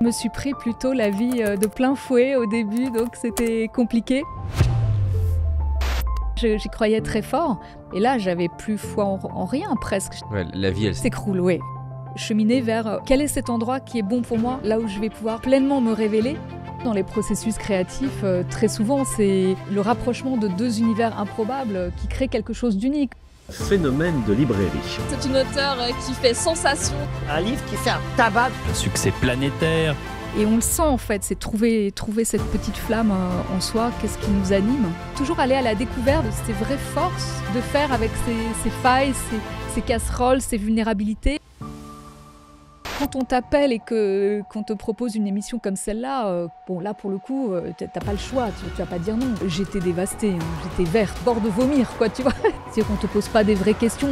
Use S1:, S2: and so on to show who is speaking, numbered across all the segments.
S1: Je me suis pris plutôt la vie euh, de plein fouet au début, donc c'était compliqué. J'y croyais très fort, et là j'avais plus foi en, rien presque.
S2: la vie, elle s'écroule,
S1: oui. Cheminer vers euh, quel est cet endroit qui est bon pour moi, là où je vais pouvoir pleinement me révéler. Dans les processus créatifs, euh, très souvent, c'est le rapprochement de deux univers improbables qui crée quelque chose d'unique.
S2: Phénomène de librairie.
S1: C'est une auteure euh, qui fait sensation. Un livre qui fait un tabac.
S2: Un succès planétaire.
S1: Et on le sent en fait, c'est trouver, trouver cette petite flamme euh, en soi, qu'est-ce qui nous anime. Toujours aller à la découverte de ses vraies forces de faire avec ses, failles, ses casseroles, ses vulnérabilités. Quand on t'appelle et que qu'on te propose une émission comme celle-là, euh, bon là pour le coup, euh, t'as pas le choix, tu, vas pas dire non. J'étais dévastée, hein. j'étais verte, bord de vomir, quoi, tu vois. C'est qu'on te pose pas des vraies questions,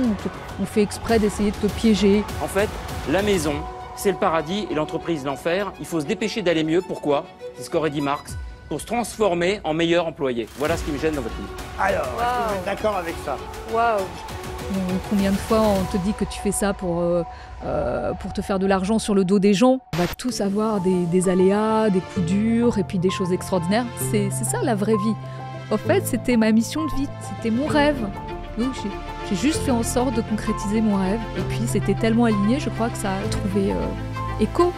S1: on, fait exprès d'essayer de te piéger.
S2: En fait, la maison, c'est le paradis et l'entreprise l'enfer. Il faut se dépêcher d'aller mieux. Pourquoi C'est ce qu'aurait dit Marx pour se transformer en meilleur employé. Voilà ce qui me gêne dans votre vie. Alors, est vous êtes d'accord avec ça
S1: Waouh Combien de fois on te dit que tu fais ça pour euh, euh, pour te faire de l'argent sur le dos des gens. On va tous avoir des, aléas, des coups durs et puis des choses extraordinaires. C'est ça la vraie vie. En fait, c'était ma mission de vie, c'était mon rêve. Donc j'ai juste fait en sorte de concrétiser mon rêve. Et puis c'était tellement aligné, je crois que ça a trouvé euh, écho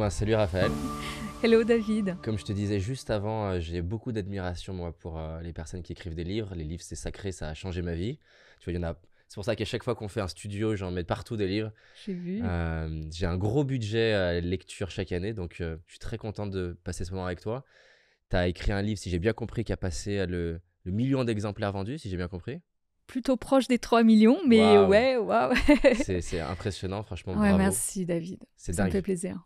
S2: Bah, salut Raphaël.
S1: Hello David.
S2: Comme je te disais juste avant, euh, j'ai beaucoup d'admiration moi pour euh, les personnes qui écrivent des livres. Les livres, c'est sacré, ça a changé ma vie. Tu vois, il y en a. C'est pour ça qu'à chaque fois qu'on fait un studio, j'en mets partout des livres. J'ai vu. Euh, j'ai un gros budget lecture chaque année, donc je suis très content de passer ce moment avec toi. Tu as écrit un livre, si j'ai bien compris, qui a passé le, le million d'exemplaires vendus, si j'ai bien compris
S1: plutôt proche des 3 millions, mais ouais, waouh.
S2: c'est impressionnant, franchement. bravo. merci David. C'est dingue. me fait plaisir.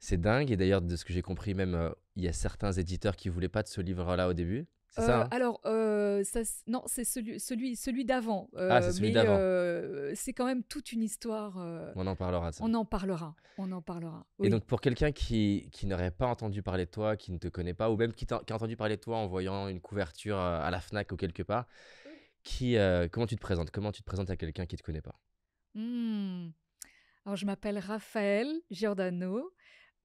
S2: C'est dingue. Et d'ailleurs, de ce que j'ai compris, même, euh, il y a certains éditeurs qui voulaient pas de ce livre-là au début. C'est ça, euh, hein
S1: alors, euh, ça, non, c'est celui, celui, d'avant. ah, c'est celui d'avant. c'est quand même toute une histoire. on en parlera. Ça. On en parlera. On en parlera. Et donc,
S2: pour quelqu'un qui, qui n'aurait pas entendu parler de toi, qui ne te connaît pas, ou même qui, a, entendu parler de toi en voyant une couverture à la Fnac ou quelque part, qui, comment tu te présentes Comment tu te présentes à quelqu'un qui ne te connaît pas
S1: mmh. Alors, je m'appelle Raphaël Giordano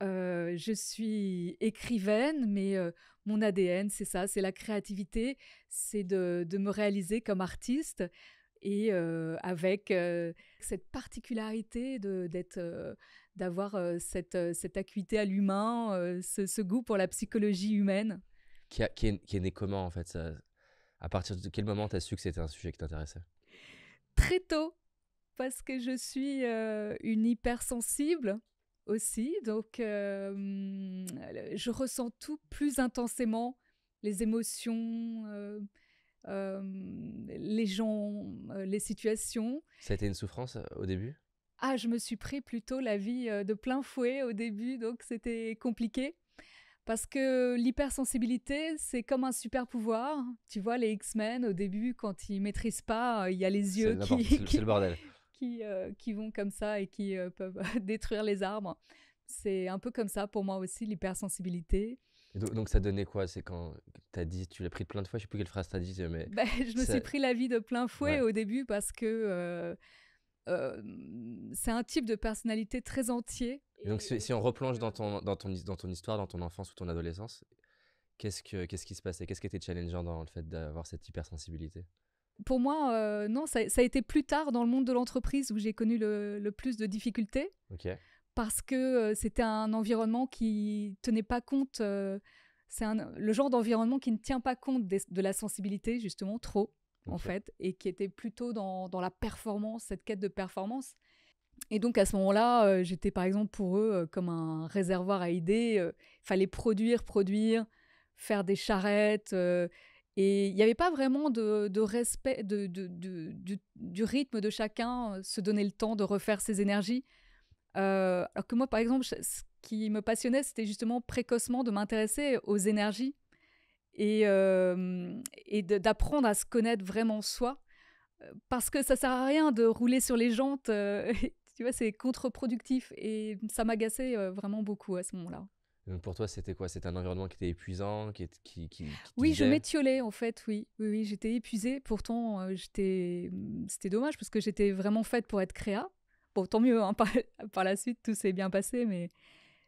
S1: je suis écrivaine, mais mon ADN, c'est ça, c'est la créativité, c'est de, me réaliser comme artiste et avec cette particularité d'avoir cette, acuité à l'humain, ce, goût pour la psychologie humaine.
S2: Qui, qui, est, qui né comment en fait À partir de quel moment tu as su que c'était un sujet qui t'intéressait
S1: Très tôt, parce que je suis une hypersensible aussi. Donc, euh, je ressens tout plus intensément, les émotions, euh, euh, les gens, les situations.
S2: Ça a été une souffrance au début
S1: Ah, je me suis pris plutôt la vie de plein fouet au début, donc c'était compliqué. Parce que l'hypersensibilité, c'est comme un super pouvoir. Tu vois, les X-Men, au début, quand ils maîtrisent pas, il y a les yeux qui... C'est le bordel qui, euh, qui vont comme ça et qui euh, peuvent détruire les arbres. C'est un peu comme ça pour moi aussi, l'hypersensibilité.
S2: Donc, ça donnait quoi C'est quand tu as dit, tu l'as pris plein de fois, je sais plus quelle phrase tu as dit, euh, mais... Ben, je me suis pris
S1: la vie de plein fouet au début parce que c'est un type de personnalité très entier.
S2: donc si, on replonge dans ton, dans, ton, dans ton histoire, dans ton enfance ou ton adolescence, qu'est-ce, qu'est-ce qui se passait Qu'est-ce qui était challengeant dans le fait d'avoir cette hypersensibilité
S1: pour moi, euh, non, ça, a été plus tard dans le monde de l'entreprise où j'ai connu le, plus de difficultés. Parce que euh, c'était un environnement qui tenait pas compte. Euh, c'est le genre d'environnement qui ne tient pas compte de la sensibilité, justement, trop, en fait, et qui était plutôt dans, la performance, cette quête de performance. Et donc à ce moment-là, j'étais par exemple pour eux comme un réservoir à idées. Il fallait produire, produire, faire des charrettes, et il n'y avait pas vraiment de, respect de, du, rythme de chacun, euh, se donner le temps de refaire ses énergies. Euh, alors que moi, par exemple, ce qui me passionnait, c'était justement précocement de m'intéresser aux énergies et, euh, d'apprendre à se connaître vraiment soi. Parce que ça sert à rien de rouler sur les jantes. tu vois, c'est contre-productif. Et ça m'agaçait vraiment beaucoup à ce moment-là
S2: pour toi, c'était quoi C'était un environnement qui était épuisant, qui, qui, qui, Oui, je
S1: m'étiolais en fait, oui. Oui, j'étais épuisée. Pourtant, euh, j'étais, hmm, c'était dommage parce que j'étais vraiment faite pour être créa. Bon, tant mieux, hein, par... la suite, tout s'est bien passé, mais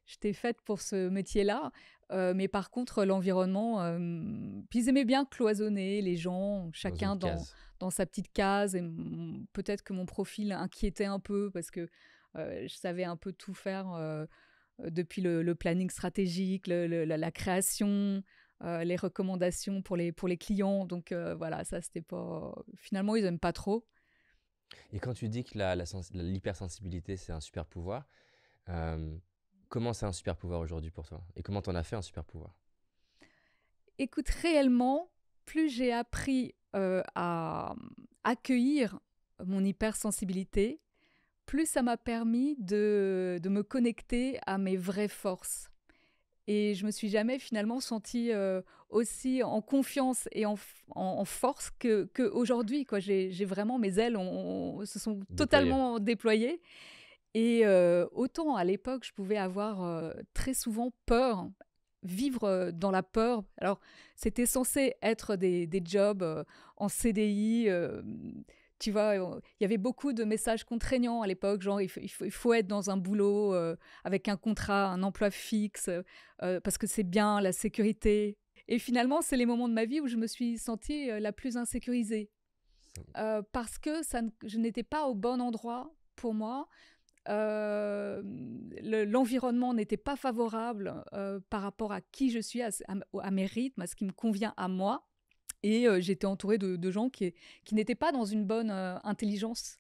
S1: j'étais faite pour ce métier-là. Euh, mais par contre, l'environnement, euh, puis ils aimaient bien cloisonner les gens, chacun dans, dans, dans sa petite case. Et peut-être que mon profil inquiétait un peu parce que je savais un peu tout faire euh, depuis le, planning stratégique, la, création, euh, les recommandations pour les, clients. Donc euh, voilà, ça c'était pas. Finalement, ils n'aiment pas trop.
S2: Et quand tu dis que l'hypersensibilité c'est un super pouvoir, comment c'est un super pouvoir aujourd'hui pour toi Et comment t'en as fait un super pouvoir
S1: Écoute, réellement, plus j'ai appris à hum, accueillir mon hypersensibilité, plus ça m'a permis de, de, me connecter à mes vraies forces. Et je me suis jamais finalement sentie euh, aussi en confiance et en, en, force que qu'aujourd'hui. J'ai vraiment mes ailes se sont totalement déployées. Et euh, autant à l'époque, je pouvais avoir euh, très souvent peur, vivre dans la peur. Alors, c'était censé être des, des jobs en CDI tu vois, il y avait beaucoup de messages contraignants à l'époque, genre il, faut, être dans un boulot euh, avec un contrat, un emploi fixe, euh, parce que c'est bien la sécurité. Et finalement, c'est les moments de ma vie où je me suis sentie euh, la plus insécurisée, mmh. parce que je n'étais pas au bon endroit pour moi. L'environnement n'était pas favorable par rapport à qui je suis, à, à mes rythmes, à ce qui me convient à moi. Et j'étais entourée de, gens qui, qui n'étaient pas dans une bonne intelligence.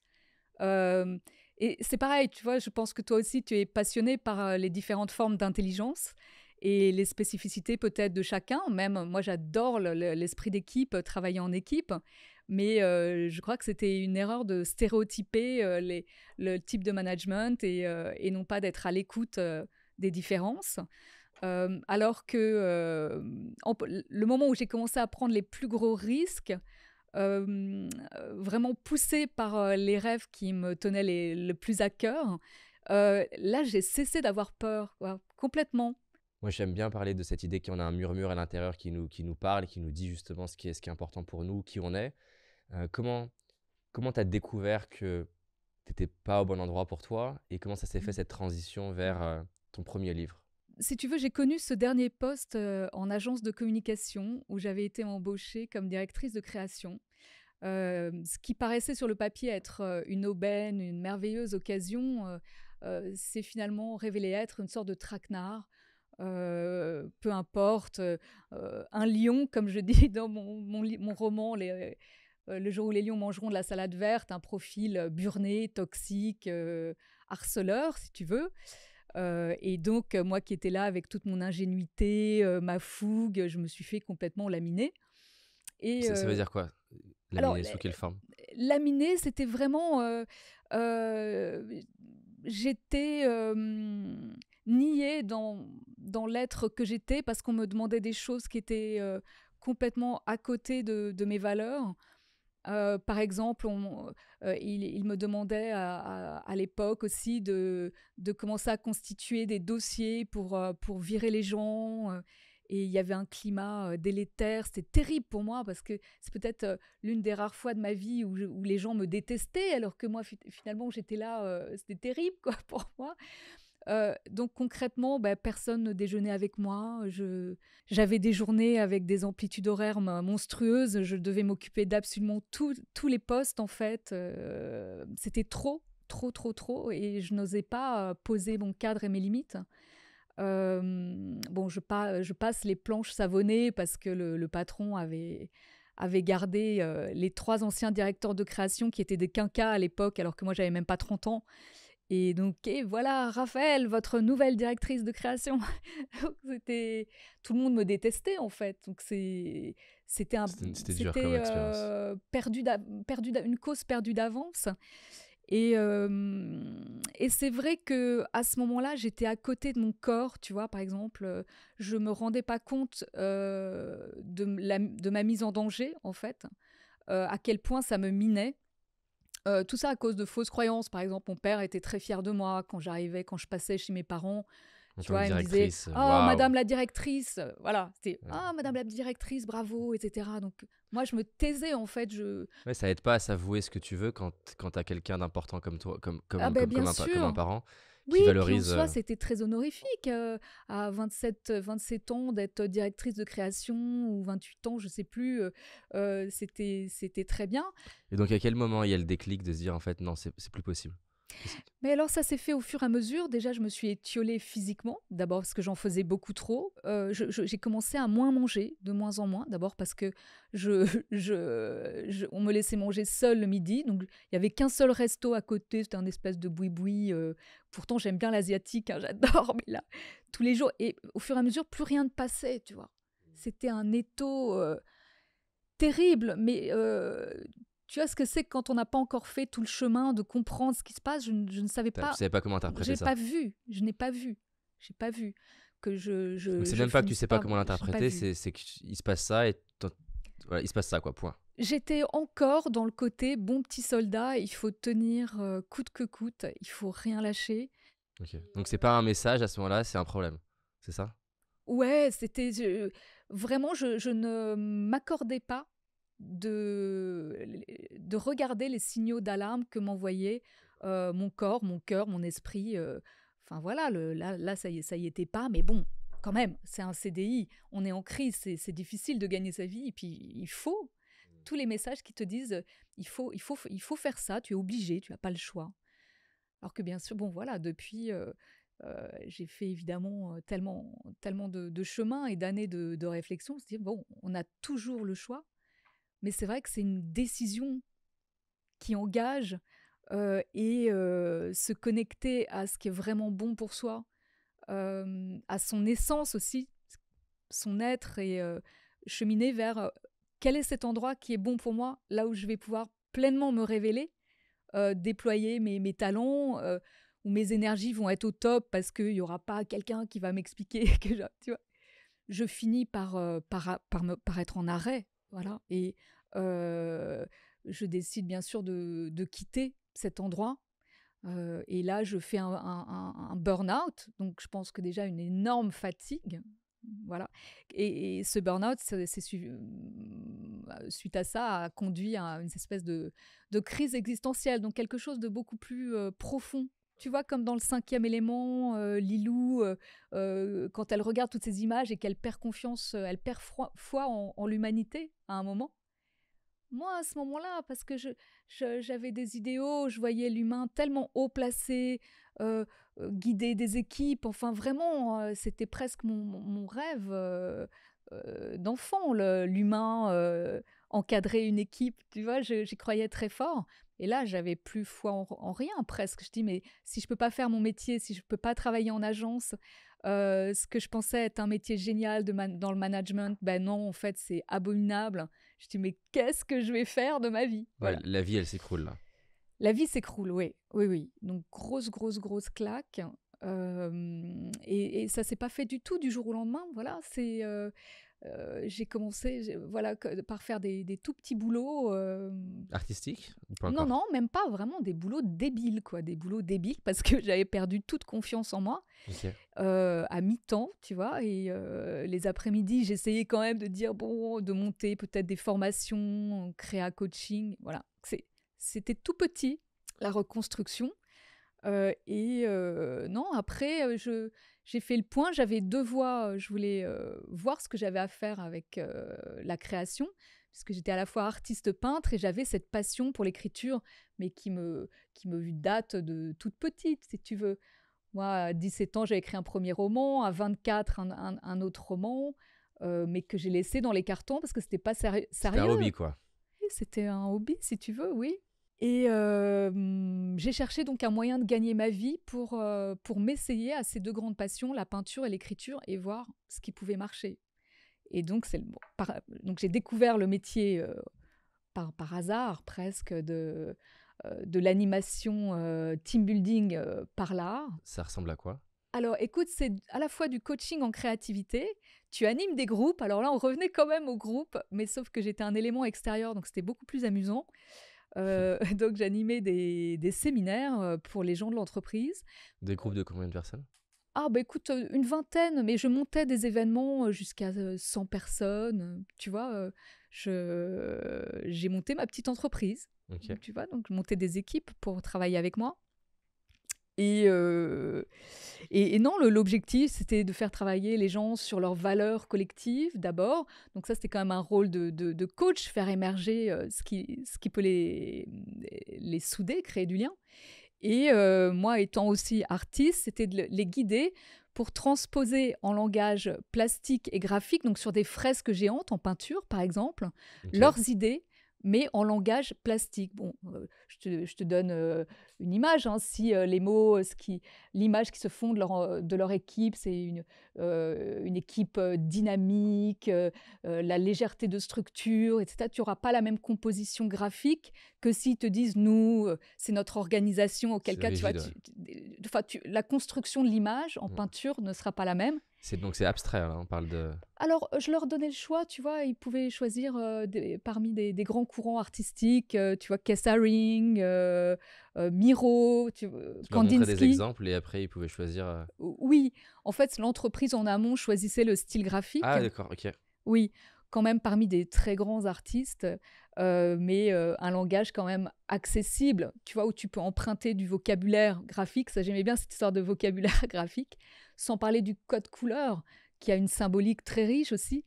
S1: et c'est pareil, tu vois, je pense que toi aussi, tu es passionné par les différentes formes d'intelligence et les spécificités peut-être de chacun. Même moi, j'adore l'esprit d'équipe, travailler en équipe, mais je crois que c'était une erreur de stéréotyper les, le type de management et, et non pas d'être à l'écoute des différences alors que le moment où j'ai commencé à prendre les plus gros risques, vraiment poussé par les rêves qui me tenaient le plus à cœur, là j'ai cessé d'avoir peur, complètement.
S2: Moi j'aime bien parler de cette idée qu'on a un murmure à l'intérieur qui nous, qui nous parle, qui nous dit justement ce qui est, ce qui est important pour nous, qui on est. comment comment tu as découvert que tu n'étais pas au bon endroit pour toi et comment ça s'est fait mmh. cette transition vers ton premier livre
S1: si tu veux, j'ai connu ce dernier poste euh, en agence de communication où j'avais été embauchée comme directrice de création. Euh, ce qui paraissait sur le papier être euh, une aubaine, une merveilleuse occasion, s'est finalement révélé être une sorte de traquenard. peu importe, un lion, comme je dis dans mon, mon, roman, Le jour où les lions mangeront de la salade verte, un profil burné, toxique, harceleur, si tu veux. Euh, et donc, euh, moi qui étais là avec toute mon ingénuité, euh, ma fougue, je me suis fait complètement laminer. Et, ça, veut dire quoi Laminer, sous quelle forme Laminer, c'était vraiment. J'étais niée dans, dans l'être que j'étais parce qu'on me demandait des choses qui étaient complètement à côté de mes valeurs. Euh, par exemple, euh, il, me demandait à, l'époque aussi de, de, commencer à constituer des dossiers pour, euh, pour virer les gens. et il y avait un climat délétère. C'était terrible pour moi parce que c'est peut-être l'une des rares fois de ma vie où, où, les gens me détestaient alors que moi, finalement, j'étais là. C'était terrible quoi, pour moi. Euh, donc concrètement, bah, personne ne déjeunait avec moi. J'avais des journées avec des amplitudes horaires monstrueuses. Je devais m'occuper d'absolument tous les postes en fait. Euh, c'était trop, trop, trop, trop, et je n'osais pas euh, poser mon cadre et mes limites. bon, je, passe les planches savonnées parce que le, patron avait, gardé les trois anciens directeurs de création qui étaient des quinquas à l'époque, alors que moi j'avais même pas 30 ans. Et donc, et voilà, Raphaël, votre nouvelle directrice de création. tout le monde me détestait en fait. Donc c'est c'était un euh, perdu perdu une cause perdue d'avance. Et, c'est vrai que à ce moment-là, j'étais à côté de mon corps, tu vois, par exemple, euh, je me rendais pas compte euh, de, de ma mise en danger, en fait, à quel point ça me minait. Euh, tout ça à cause de fausses croyances. Par exemple, mon père était très fier de moi quand j'arrivais, quand je passais chez mes parents. tu vois, il me disait oh, oh, Madame la directrice, voilà, c'était ah Madame la directrice, bravo, etc. Donc moi je me taisais en fait, je.
S2: ça aide pas à s'avouer ce que tu veux quand quand as quelqu'un d'important comme toi, comme comme, ah, ben, comme un parent oui, valorise. Euh,
S1: c'était très honorifique euh, à 27, 27 euh, ans d'être directrice de création ou 28 ans, je ne sais plus. c'était, c'était très bien.
S2: Et donc à quel moment il y a le déclic de se dire en fait non, c'est plus possible
S1: mais alors ça s'est fait au fur et à mesure. Déjà, je me suis étiolée physiquement, d'abord parce que j'en faisais beaucoup trop. Euh, j'ai commencé à moins manger, de moins en moins, d'abord parce que je, je, on me laissait manger seul le midi. Donc il y avait qu'un seul resto à côté, c'était un espèce de boui-boui. Euh. pourtant, j'aime bien l'asiatique, hein, j'adore, mais là, tous les jours. Et au fur et à mesure, plus rien ne passait, tu vois. Mmh. C'était un étau... Euh, terrible, mais tu vois ce que c'est quand on n'a pas encore fait tout le chemin de comprendre ce qui se passe. Je, ne savais pas. Tu savais pas comment interpréter ça. J'ai pas vu. Je n'ai pas vu. J'ai pas vu que je. je c'est même pas que tu sais pas, comment l'interpréter.
S2: C'est qu'il se passe ça et voilà, il se passe ça quoi. Point.
S1: J'étais encore dans le côté bon petit soldat. Il faut tenir euh, coûte que coûte. Il faut rien lâcher.
S2: Donc Donc c'est pas un message à ce moment-là. C'est un problème. C'est ça.
S1: Ouais, c'était vraiment je ne m'accordais pas de, de regarder les signaux d'alarme que m'envoyait euh, mon corps, mon cœur, mon esprit. Euh. enfin voilà, là, là, ça y, ça y était pas, mais bon, quand même, c'est un CDI, on est en crise, c'est difficile de gagner sa vie, et puis il faut. Mmh. Tous les messages qui te disent il faut, il faut, il faut faire ça, tu es obligé, tu n'as pas le choix. Alors que bien sûr, bon voilà, depuis, euh, j'ai fait évidemment tellement, tellement de, chemins chemin et d'années de, de réflexion, bon, on a toujours le choix mais c'est vrai que c'est une décision qui engage euh, et euh, se connecter à ce qui est vraiment bon pour soi, euh, à son essence aussi, son être et cheminer vers quel est cet endroit qui est bon pour moi, là où je vais pouvoir pleinement me révéler, déployer mes, mes talents, où mes énergies vont être au top parce qu'il n'y aura pas quelqu'un qui va m'expliquer que je, tu vois. Je finis par, par, par, me, par être en arrêt voilà. Et je décide bien sûr de, quitter cet endroit. et là, je fais un, un, burn-out. Donc, je pense que déjà une énorme fatigue. Voilà. Et, ce burn-out, c'est mmh, bah, suite à ça, a conduit à une espèce de, crise existentielle. Donc, quelque chose de beaucoup plus profond tu vois, comme dans le cinquième élément, euh, Lilou, euh, euh, quand elle regarde toutes ces images et qu'elle perd confiance, elle perd foi en, l'humanité à un moment. Moi, à ce moment-là, parce que j'avais je, des idéaux, je voyais l'humain tellement haut placé, guider des équipes, enfin vraiment, c'était presque mon, mon rêve d'enfant, l'humain encadrer une équipe, tu vois, j'y croyais très fort. Et là, j'avais plus foi en, rien presque. Je dis, mais si je peux pas faire mon métier, si je peux pas travailler en agence, euh, ce que je pensais être un métier génial de dans le management, ben non, en fait, c'est abominable. Je dis, mais qu'est-ce que je vais faire de ma vie
S2: La vie, elle s'écroule là.
S1: La vie s'écroule, oui, oui, oui. Donc grosse, grosse, grosse claque. et, et, ça s'est pas fait du tout du jour au lendemain. Voilà, c'est euh, euh, j'ai commencé voilà, par faire des, tout petits boulots. Euh,
S2: Artistiques Non,
S1: non, même pas vraiment des boulots débiles, quoi. Des boulots débiles parce que j'avais perdu toute confiance en moi euh, à mi-temps, tu vois. Et les après-midi, j'essayais quand même de dire, bon, de monter peut-être des formations, créa coaching, voilà. C'était tout petit, la reconstruction. et non, après, je j'ai fait le point. J'avais deux voies. Euh, je voulais euh, voir ce que j'avais à faire avec euh, la création, puisque j'étais à la fois artiste peintre et j'avais cette passion pour l'écriture, mais qui me, qui me date de toute petite, si tu veux. Moi, à 17 ans, j'ai écrit un premier roman, à 24, un, un, autre roman, mais que j'ai laissé dans les cartons parce que ce n'était pas sérieux. C'était un hobby, quoi. C'était un hobby, si tu veux, oui. Et j'ai cherché donc un moyen de gagner ma vie pour, pour m'essayer à ces deux grandes passions, la peinture et l'écriture, et voir ce qui pouvait marcher. Et donc, c'est donc j'ai découvert le métier par, par, hasard presque de, de l'animation team building par l'art.
S2: Ça ressemble à quoi
S1: alors écoute, c'est à la fois du coaching en créativité, tu animes des groupes, alors là on revenait quand même au groupe, mais sauf que j'étais un élément extérieur, donc c'était beaucoup plus amusant. Euh, donc j'animais des, séminaires euh, pour les gens de l'entreprise.
S2: Des groupes de combien de personnes
S1: ah bah écoute, euh, une vingtaine, mais je montais des événements jusqu'à 100 personnes, tu vois, je, j'ai monté ma petite entreprise, tu vois, donc je montais des équipes pour travailler avec moi. Euh, et, non, l'objectif, c'était de faire travailler les gens sur leurs valeurs collectives d'abord. Donc ça, c'était quand même un rôle de, de, coach, faire émerger euh, ce, qui, ce qui peut les, les souder, créer du lien. Et euh, moi, étant aussi artiste, c'était de les guider pour transposer en langage plastique et graphique, donc sur des fresques géantes en peinture par exemple, leurs idées mais en langage plastique. Bon, euh, je, te, donne euh, une image. Hein. si euh, les mots, l'image qui se font de leur, équipe, c'est une, une équipe dynamique, la légèreté de structure, etc. Tu n'auras pas la même composition graphique que s'ils te disent nous, c'est notre organisation. Auquel cas, tu la construction de l'image en mm. peinture ne sera pas la même
S2: donc c'est abstrait, là, hein, on parle de.
S1: Alors euh, je leur donnais le choix, tu vois, ils pouvaient choisir euh, parmi des, grands courants artistiques, euh, tu vois, Kessaring, Miro, tu, tu Kandinsky. des exemples
S2: et après ils pouvaient choisir.
S1: Oui, en fait l'entreprise en amont choisissait le style graphique. Ah d'accord, ok. Oui quand même parmi des très grands artistes, euh, mais euh, un langage quand même accessible, tu vois, où tu peux emprunter du vocabulaire graphique. Ça, j'aimais bien cette histoire de vocabulaire graphique, sans parler du code couleur, qui a une symbolique très riche aussi.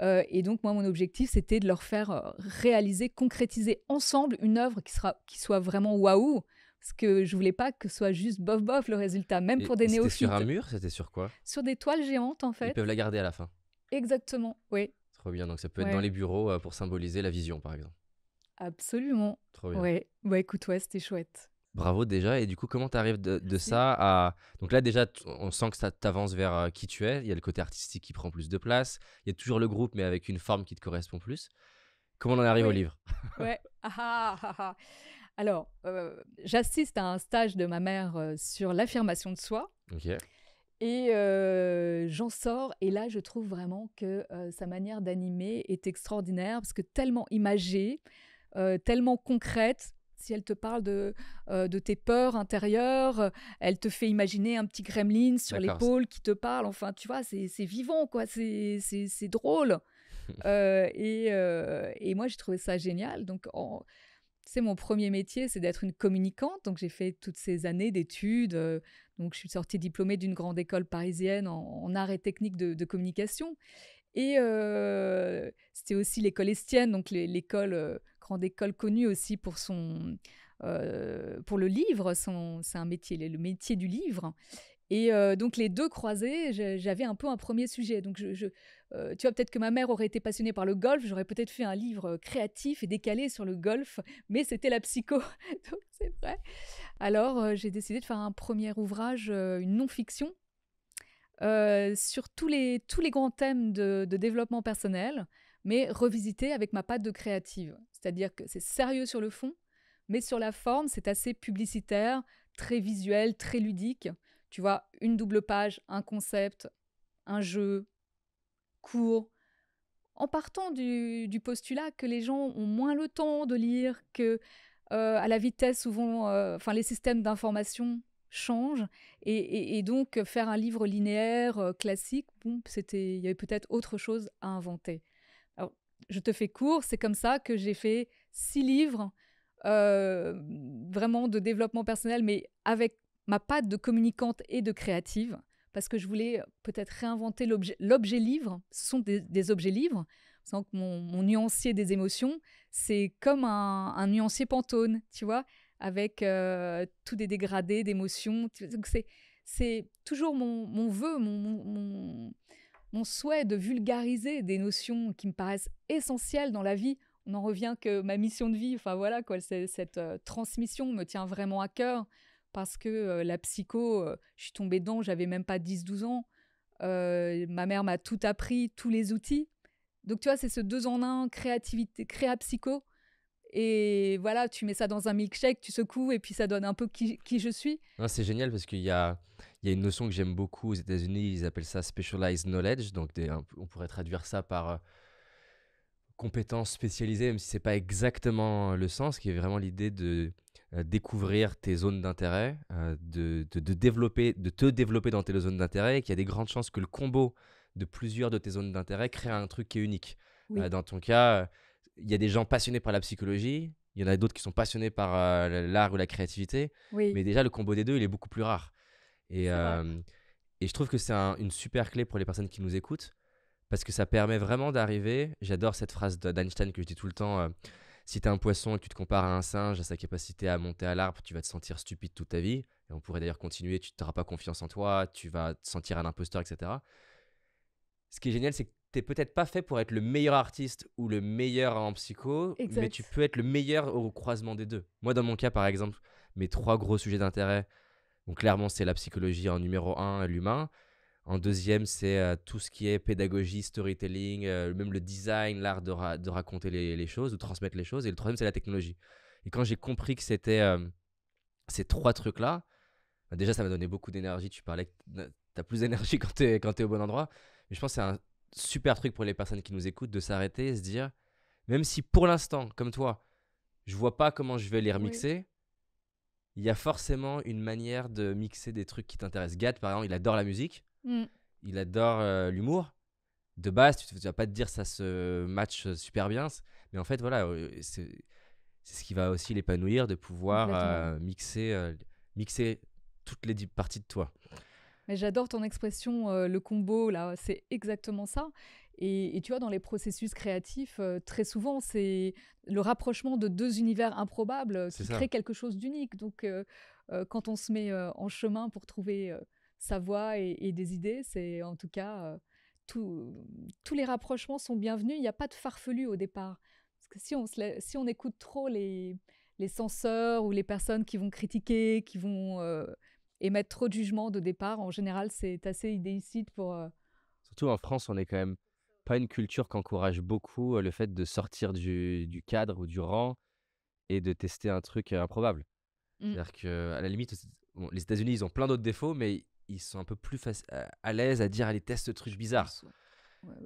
S1: Euh, et donc, moi, mon objectif, c'était de leur faire réaliser, concrétiser ensemble une œuvre qui, sera, qui soit vraiment waouh, parce que je voulais pas que ce soit juste bof bof le résultat, même pour des néophytes. C'était sur un
S2: mur, c'était sur quoi
S1: Sur des toiles géantes en fait. Ils peuvent
S2: la garder à la fin.
S1: Exactement, oui.
S2: Trop bien. Donc ça peut être dans les bureaux euh, pour symboliser la vision, par exemple.
S1: Absolument. Trop bien. Ouais. Bah écoute, ouais, c'était chouette.
S2: Bravo déjà. Et du coup, comment tu arrives de, ça à. Donc là, déjà, on sent que ça t'avance vers euh, qui tu es. Il y a le côté artistique qui prend plus de place. Il y a toujours le groupe, mais avec une forme qui te correspond plus. Comment on en arrive au livre
S1: Ouais. Ah, ah, ah, Alors, euh, j'assiste à un stage de ma mère sur l'affirmation de soi. Ok. Et euh, j'en sors, et là, je trouve vraiment que euh, sa manière d'animer est extraordinaire, parce que tellement imagée, euh, tellement concrète, si elle te parle de, de tes peurs intérieures, elle te fait imaginer un petit gremlin sur l'épaule qui te parle. Enfin, tu vois, c'est vivant, quoi. C'est drôle. et, et, moi, j'ai trouvé ça génial. Donc, c'est mon premier métier, c'est d'être une communicante. Donc, j'ai fait toutes ces années d'études donc, je suis sortie diplômée d'une grande école parisienne en, en arts et techniques de, communication. Et euh, c'était aussi l'école estienne, donc l'école, euh, grande école connue aussi pour, son, euh, pour le livre. c'est un métier, le métier du livre. Et euh, donc les deux croisés, j'avais un peu un premier sujet. Donc euh, tu vois, peut-être que ma mère aurait été passionnée par le golf, j'aurais peut-être fait un livre créatif et décalé sur le golf, mais c'était la psycho, donc c'est vrai. Alors euh, j'ai décidé de faire un premier ouvrage, une non-fiction, sur tous les, tous les grands thèmes de, de développement personnel, mais revisité avec ma patte de créative. C'est-à-dire que c'est sérieux sur le fond, mais sur la forme, c'est assez publicitaire, très visuel, très ludique. Tu vois, une double page, un concept, un jeu, court, en partant du, du, postulat que les gens ont moins le temps de lire, que euh, à la vitesse souvent euh, enfin, les systèmes d'information changent, et, et, donc faire un livre linéaire euh, classique, bon, c'était, il y avait peut-être autre chose à inventer. Alors, je te fais court, c'est comme ça que j'ai fait six livres vraiment de développement personnel, mais avec ma patte de communicante et de créative, parce que je voulais euh, peut-être réinventer l'objet livre. Ce sont des, objets livres. Sans que mon, nuancier des émotions, c'est comme un, nuancier pantone, tu vois, avec euh, tous des dégradés d'émotions. c'est toujours mon, vœu, mon, souhait de vulgariser des notions qui me paraissent essentielles dans la vie. On en revient que ma mission de vie, enfin voilà, quoi, cette euh, transmission me tient vraiment à cœur parce que la psycho, je suis tombée dedans, j'avais même pas 10-12 ans. ma mère m'a tout appris, tous les outils. Donc tu vois, c'est ce deux en un, créativité, créa psycho. Et voilà, tu mets ça dans un milkshake, tu secoues, et puis ça donne un peu qui, je suis.
S2: C'est génial parce qu'il y a, une notion que j'aime beaucoup aux États-Unis, ils appellent ça specialized knowledge. Donc on pourrait traduire ça par compétences spécialisées, même si c'est pas exactement le sens, qui est vraiment l'idée de euh, découvrir tes zones d'intérêt, euh, de, développer, de te développer dans tes zones d'intérêt, et qu'il y a des grandes chances que le combo de plusieurs de tes zones d'intérêt crée un truc qui est unique. Euh, dans ton cas, il y a des gens passionnés par la psychologie, il y en a d'autres qui sont passionnés par l'art ou la créativité, mais déjà le combo des deux, il est beaucoup plus rare. Et, je trouve que c'est une super clé pour les personnes qui nous écoutent, parce que ça permet vraiment d'arriver, j'adore cette phrase d'Einstein que je dis tout le temps, si tu es un poisson et que tu te compares à un singe, à sa capacité à monter à l'arbre, tu vas te sentir stupide toute ta vie. on pourrait d'ailleurs continuer, tu n'auras pas confiance en toi, tu vas te sentir un imposteur, etc. Ce qui est génial, c'est que tu n'es peut-être pas fait pour être le meilleur artiste ou le meilleur en psycho, mais tu peux être le meilleur au croisement des deux. Moi, dans mon cas, par exemple, mes trois gros sujets d'intérêt, clairement, c'est la psychologie en numéro un, l'humain. En deuxième, c'est euh, tout ce qui est pédagogie, storytelling, euh, même le design, l'art de, raconter les, choses, de transmettre les choses. Et le troisième, c'est la technologie. Et quand j'ai compris que c'était euh, ces trois trucs-là, bah, déjà, ça m'a donné beaucoup d'énergie. Tu parlais que tu as plus d'énergie quand tu es, es, au bon endroit. Mais je pense que c'est un super truc pour les personnes qui nous écoutent de s'arrêter et se dire, même si pour l'instant, comme toi, je vois pas comment je vais les remixer, il y a forcément une manière de mixer des trucs qui t'intéressent. Gad, par exemple, il adore la musique. Mm. Il adore euh, l'humour. De base, tu ne vas pas te dire ça se match euh, super bien. Mais en fait, voilà, euh, c'est ce qui va aussi l'épanouir de pouvoir mixer, mixer toutes les parties de toi.
S1: Mais j'adore ton expression, le combo, là, c'est exactement ça. Et, tu vois, dans les processus créatifs, très souvent, c'est le rapprochement de deux univers improbables qui crée quelque chose d'unique. Donc, quand on se met en chemin pour trouver sa voix et, des idées. C'est en tout cas, euh, tous les rapprochements sont bienvenus. Il n'y a pas de farfelu au départ. Parce que si on, si on écoute trop les, les censeurs ou les personnes qui vont critiquer, qui vont euh, émettre trop de jugements de départ, en général, c'est assez idéicide pour. Euh,
S2: Surtout en France, on est quand même pas une culture qui encourage beaucoup le fait de sortir du, du cadre ou du rang et de tester un truc improbable. Mmh. C'est-à-dire que à la limite, les États-Unis, ils ont plein d'autres défauts, mais ils sont un peu plus euh, à l'aise à dire allez tests ce bizarres bizarre.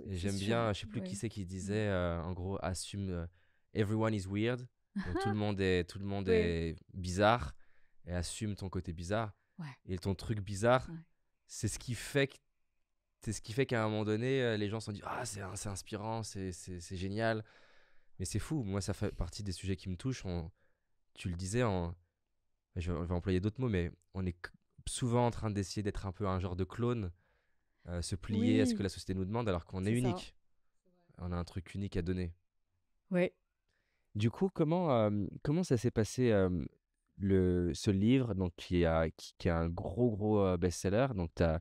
S2: J'aime bien, je sais plus qui c'est qui mmh disait euh, en gros assume euh, everyone is weird, tout le monde est tout le monde est bizarre et assume ton côté bizarre. Et ton truc bizarre, c'est ce qui fait que c'est ce qui fait qu'à un moment donné les gens se sont dit ah c'est inspirant, c'est génial. Mais c'est fou, moi ça fait partie des sujets qui me touchent. tu le disais je vais employer d'autres mots mais on est souvent en train d'essayer d'être un peu un genre de clone, euh, se plier à ce que la société nous demande alors qu'on est, unique. On a un truc unique à donner. Oui. Du coup, comment, euh, comment ça s'est passé euh, le, ce livre donc, qui, a, qui, qui a un gros, gros best-seller Donc, ta,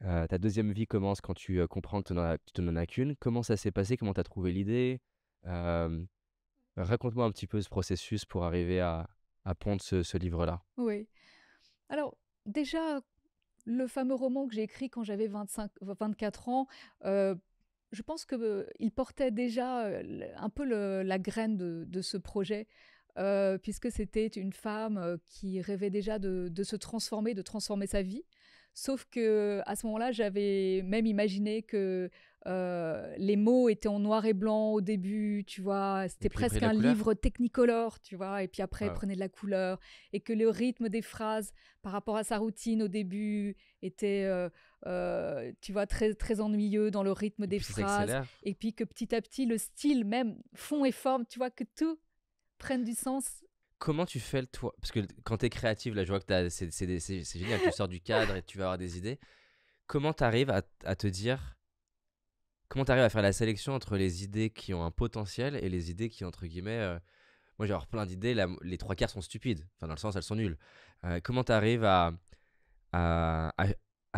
S2: ta deuxième vie commence quand tu comprends que tu n'en as, qu'une. Comment ça s'est passé Comment tu as trouvé l'idée Raconte-moi un petit peu ce processus pour arriver à, à pondre ce, ce livre-là.
S1: Oui. Alors, déjà, le fameux roman que j'ai écrit quand j'avais 24 ans, euh, je pense qu'il euh, portait déjà euh, un peu la graine de, ce projet. puisque c'était une femme qui rêvait déjà de, de, se transformer, de transformer sa vie. Sauf que à ce moment-là, j'avais même imaginé que euh, les mots étaient en noir et blanc au début, tu vois. C'était presque un livre technicolore, tu vois. Et puis après, il ah. prenait de la couleur. Et que le rythme des phrases par rapport à sa routine au début était, euh, euh, tu vois, très, très ennuyeux dans le rythme des phrases. Et puis que petit à petit, le style même, fond et forme, tu vois, que tout prenne du sens
S2: comment tu fais le toi Parce que quand tu es créative, là, je vois que c'est génial, tu sors du cadre et tu vas avoir des idées. Comment tu arrives à, te dire, comment tu arrives à faire la sélection entre les idées qui ont un potentiel et les idées qui, entre guillemets, euh, moi j'ai plein d'idées, les trois quarts sont stupides, enfin dans le sens elles sont nulles. Euh, comment tu arrives à, à,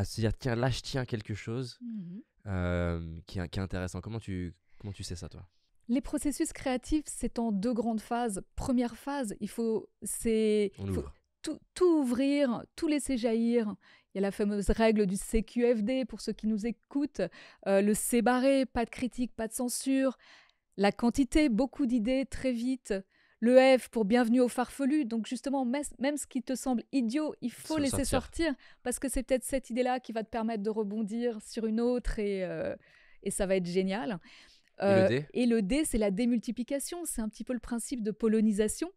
S2: se dire, tiens, là je tiens quelque chose mmh euh, qui, qui, est intéressant Comment tu, comment tu sais ça toi
S1: les processus créatifs, c'est en deux grandes phases. Première phase, il faut, c'est, tout, ouvrir, tout laisser jaillir. Il y a la fameuse règle du CQFD pour ceux qui nous écoutent, euh, le C barré, pas de critique, pas de censure, la quantité, beaucoup d'idées très vite, le F pour bienvenue au farfelu. Donc justement, même ce qui te semble idiot, il faut laisser sortir. parce que c'est peut-être cette idée-là qui va te permettre de rebondir sur une autre et, euh, ça va être génial. Euh, et le D c'est la démultiplication, c'est un petit peu le principe de polonisation.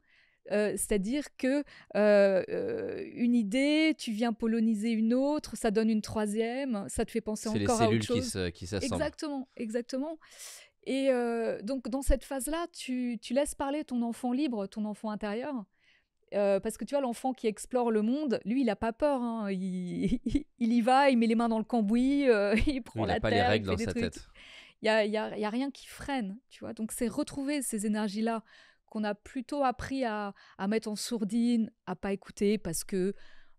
S1: Euh, c'est-à-dire que euh, euh, une idée, tu viens poloniser une autre, ça donne une troisième, ça te fait penser encore à autre chose. C'est les cellules qui s'assemblent. Exactement, exactement. Et donc dans cette phase-là, tu, laisses parler ton enfant libre, ton enfant intérieur. parce que tu vois, l'enfant qui explore le monde, lui, il n'a pas peur. Hein. Il, y va, il met les mains dans le cambouis, il prend il la pas les règles dans sa tête. Il n'y a, y a, a, rien qui freine, tu vois. Donc, c'est retrouver ces énergies-là qu'on a plutôt appris à, mettre en sourdine, à pas écouter parce que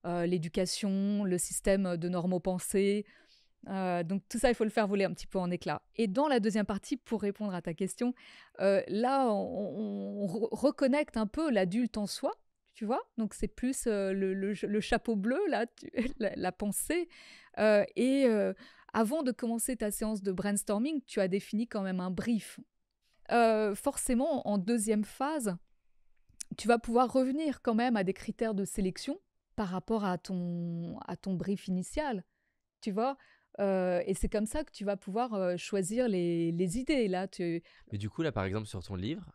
S1: euh, l'éducation, le système de normaux pensées, euh, donc tout ça, il faut le faire voler un petit peu en éclat. Et dans la deuxième partie, pour répondre à ta question, euh, là, on, reconnecte un peu l'adulte en soi, tu vois. Donc c'est plus le, chapeau bleu, là, la, pensée. et avant de commencer ta séance de brainstorming, tu as défini quand même un brief. Euh, forcément, en deuxième phase, tu vas pouvoir revenir quand même à des critères de sélection par rapport à ton, à ton brief initial, tu vois euh, et c'est comme ça que tu vas pouvoir euh, choisir les, les idées. Là, tu...
S2: Mais du coup, là, par exemple, sur ton livre,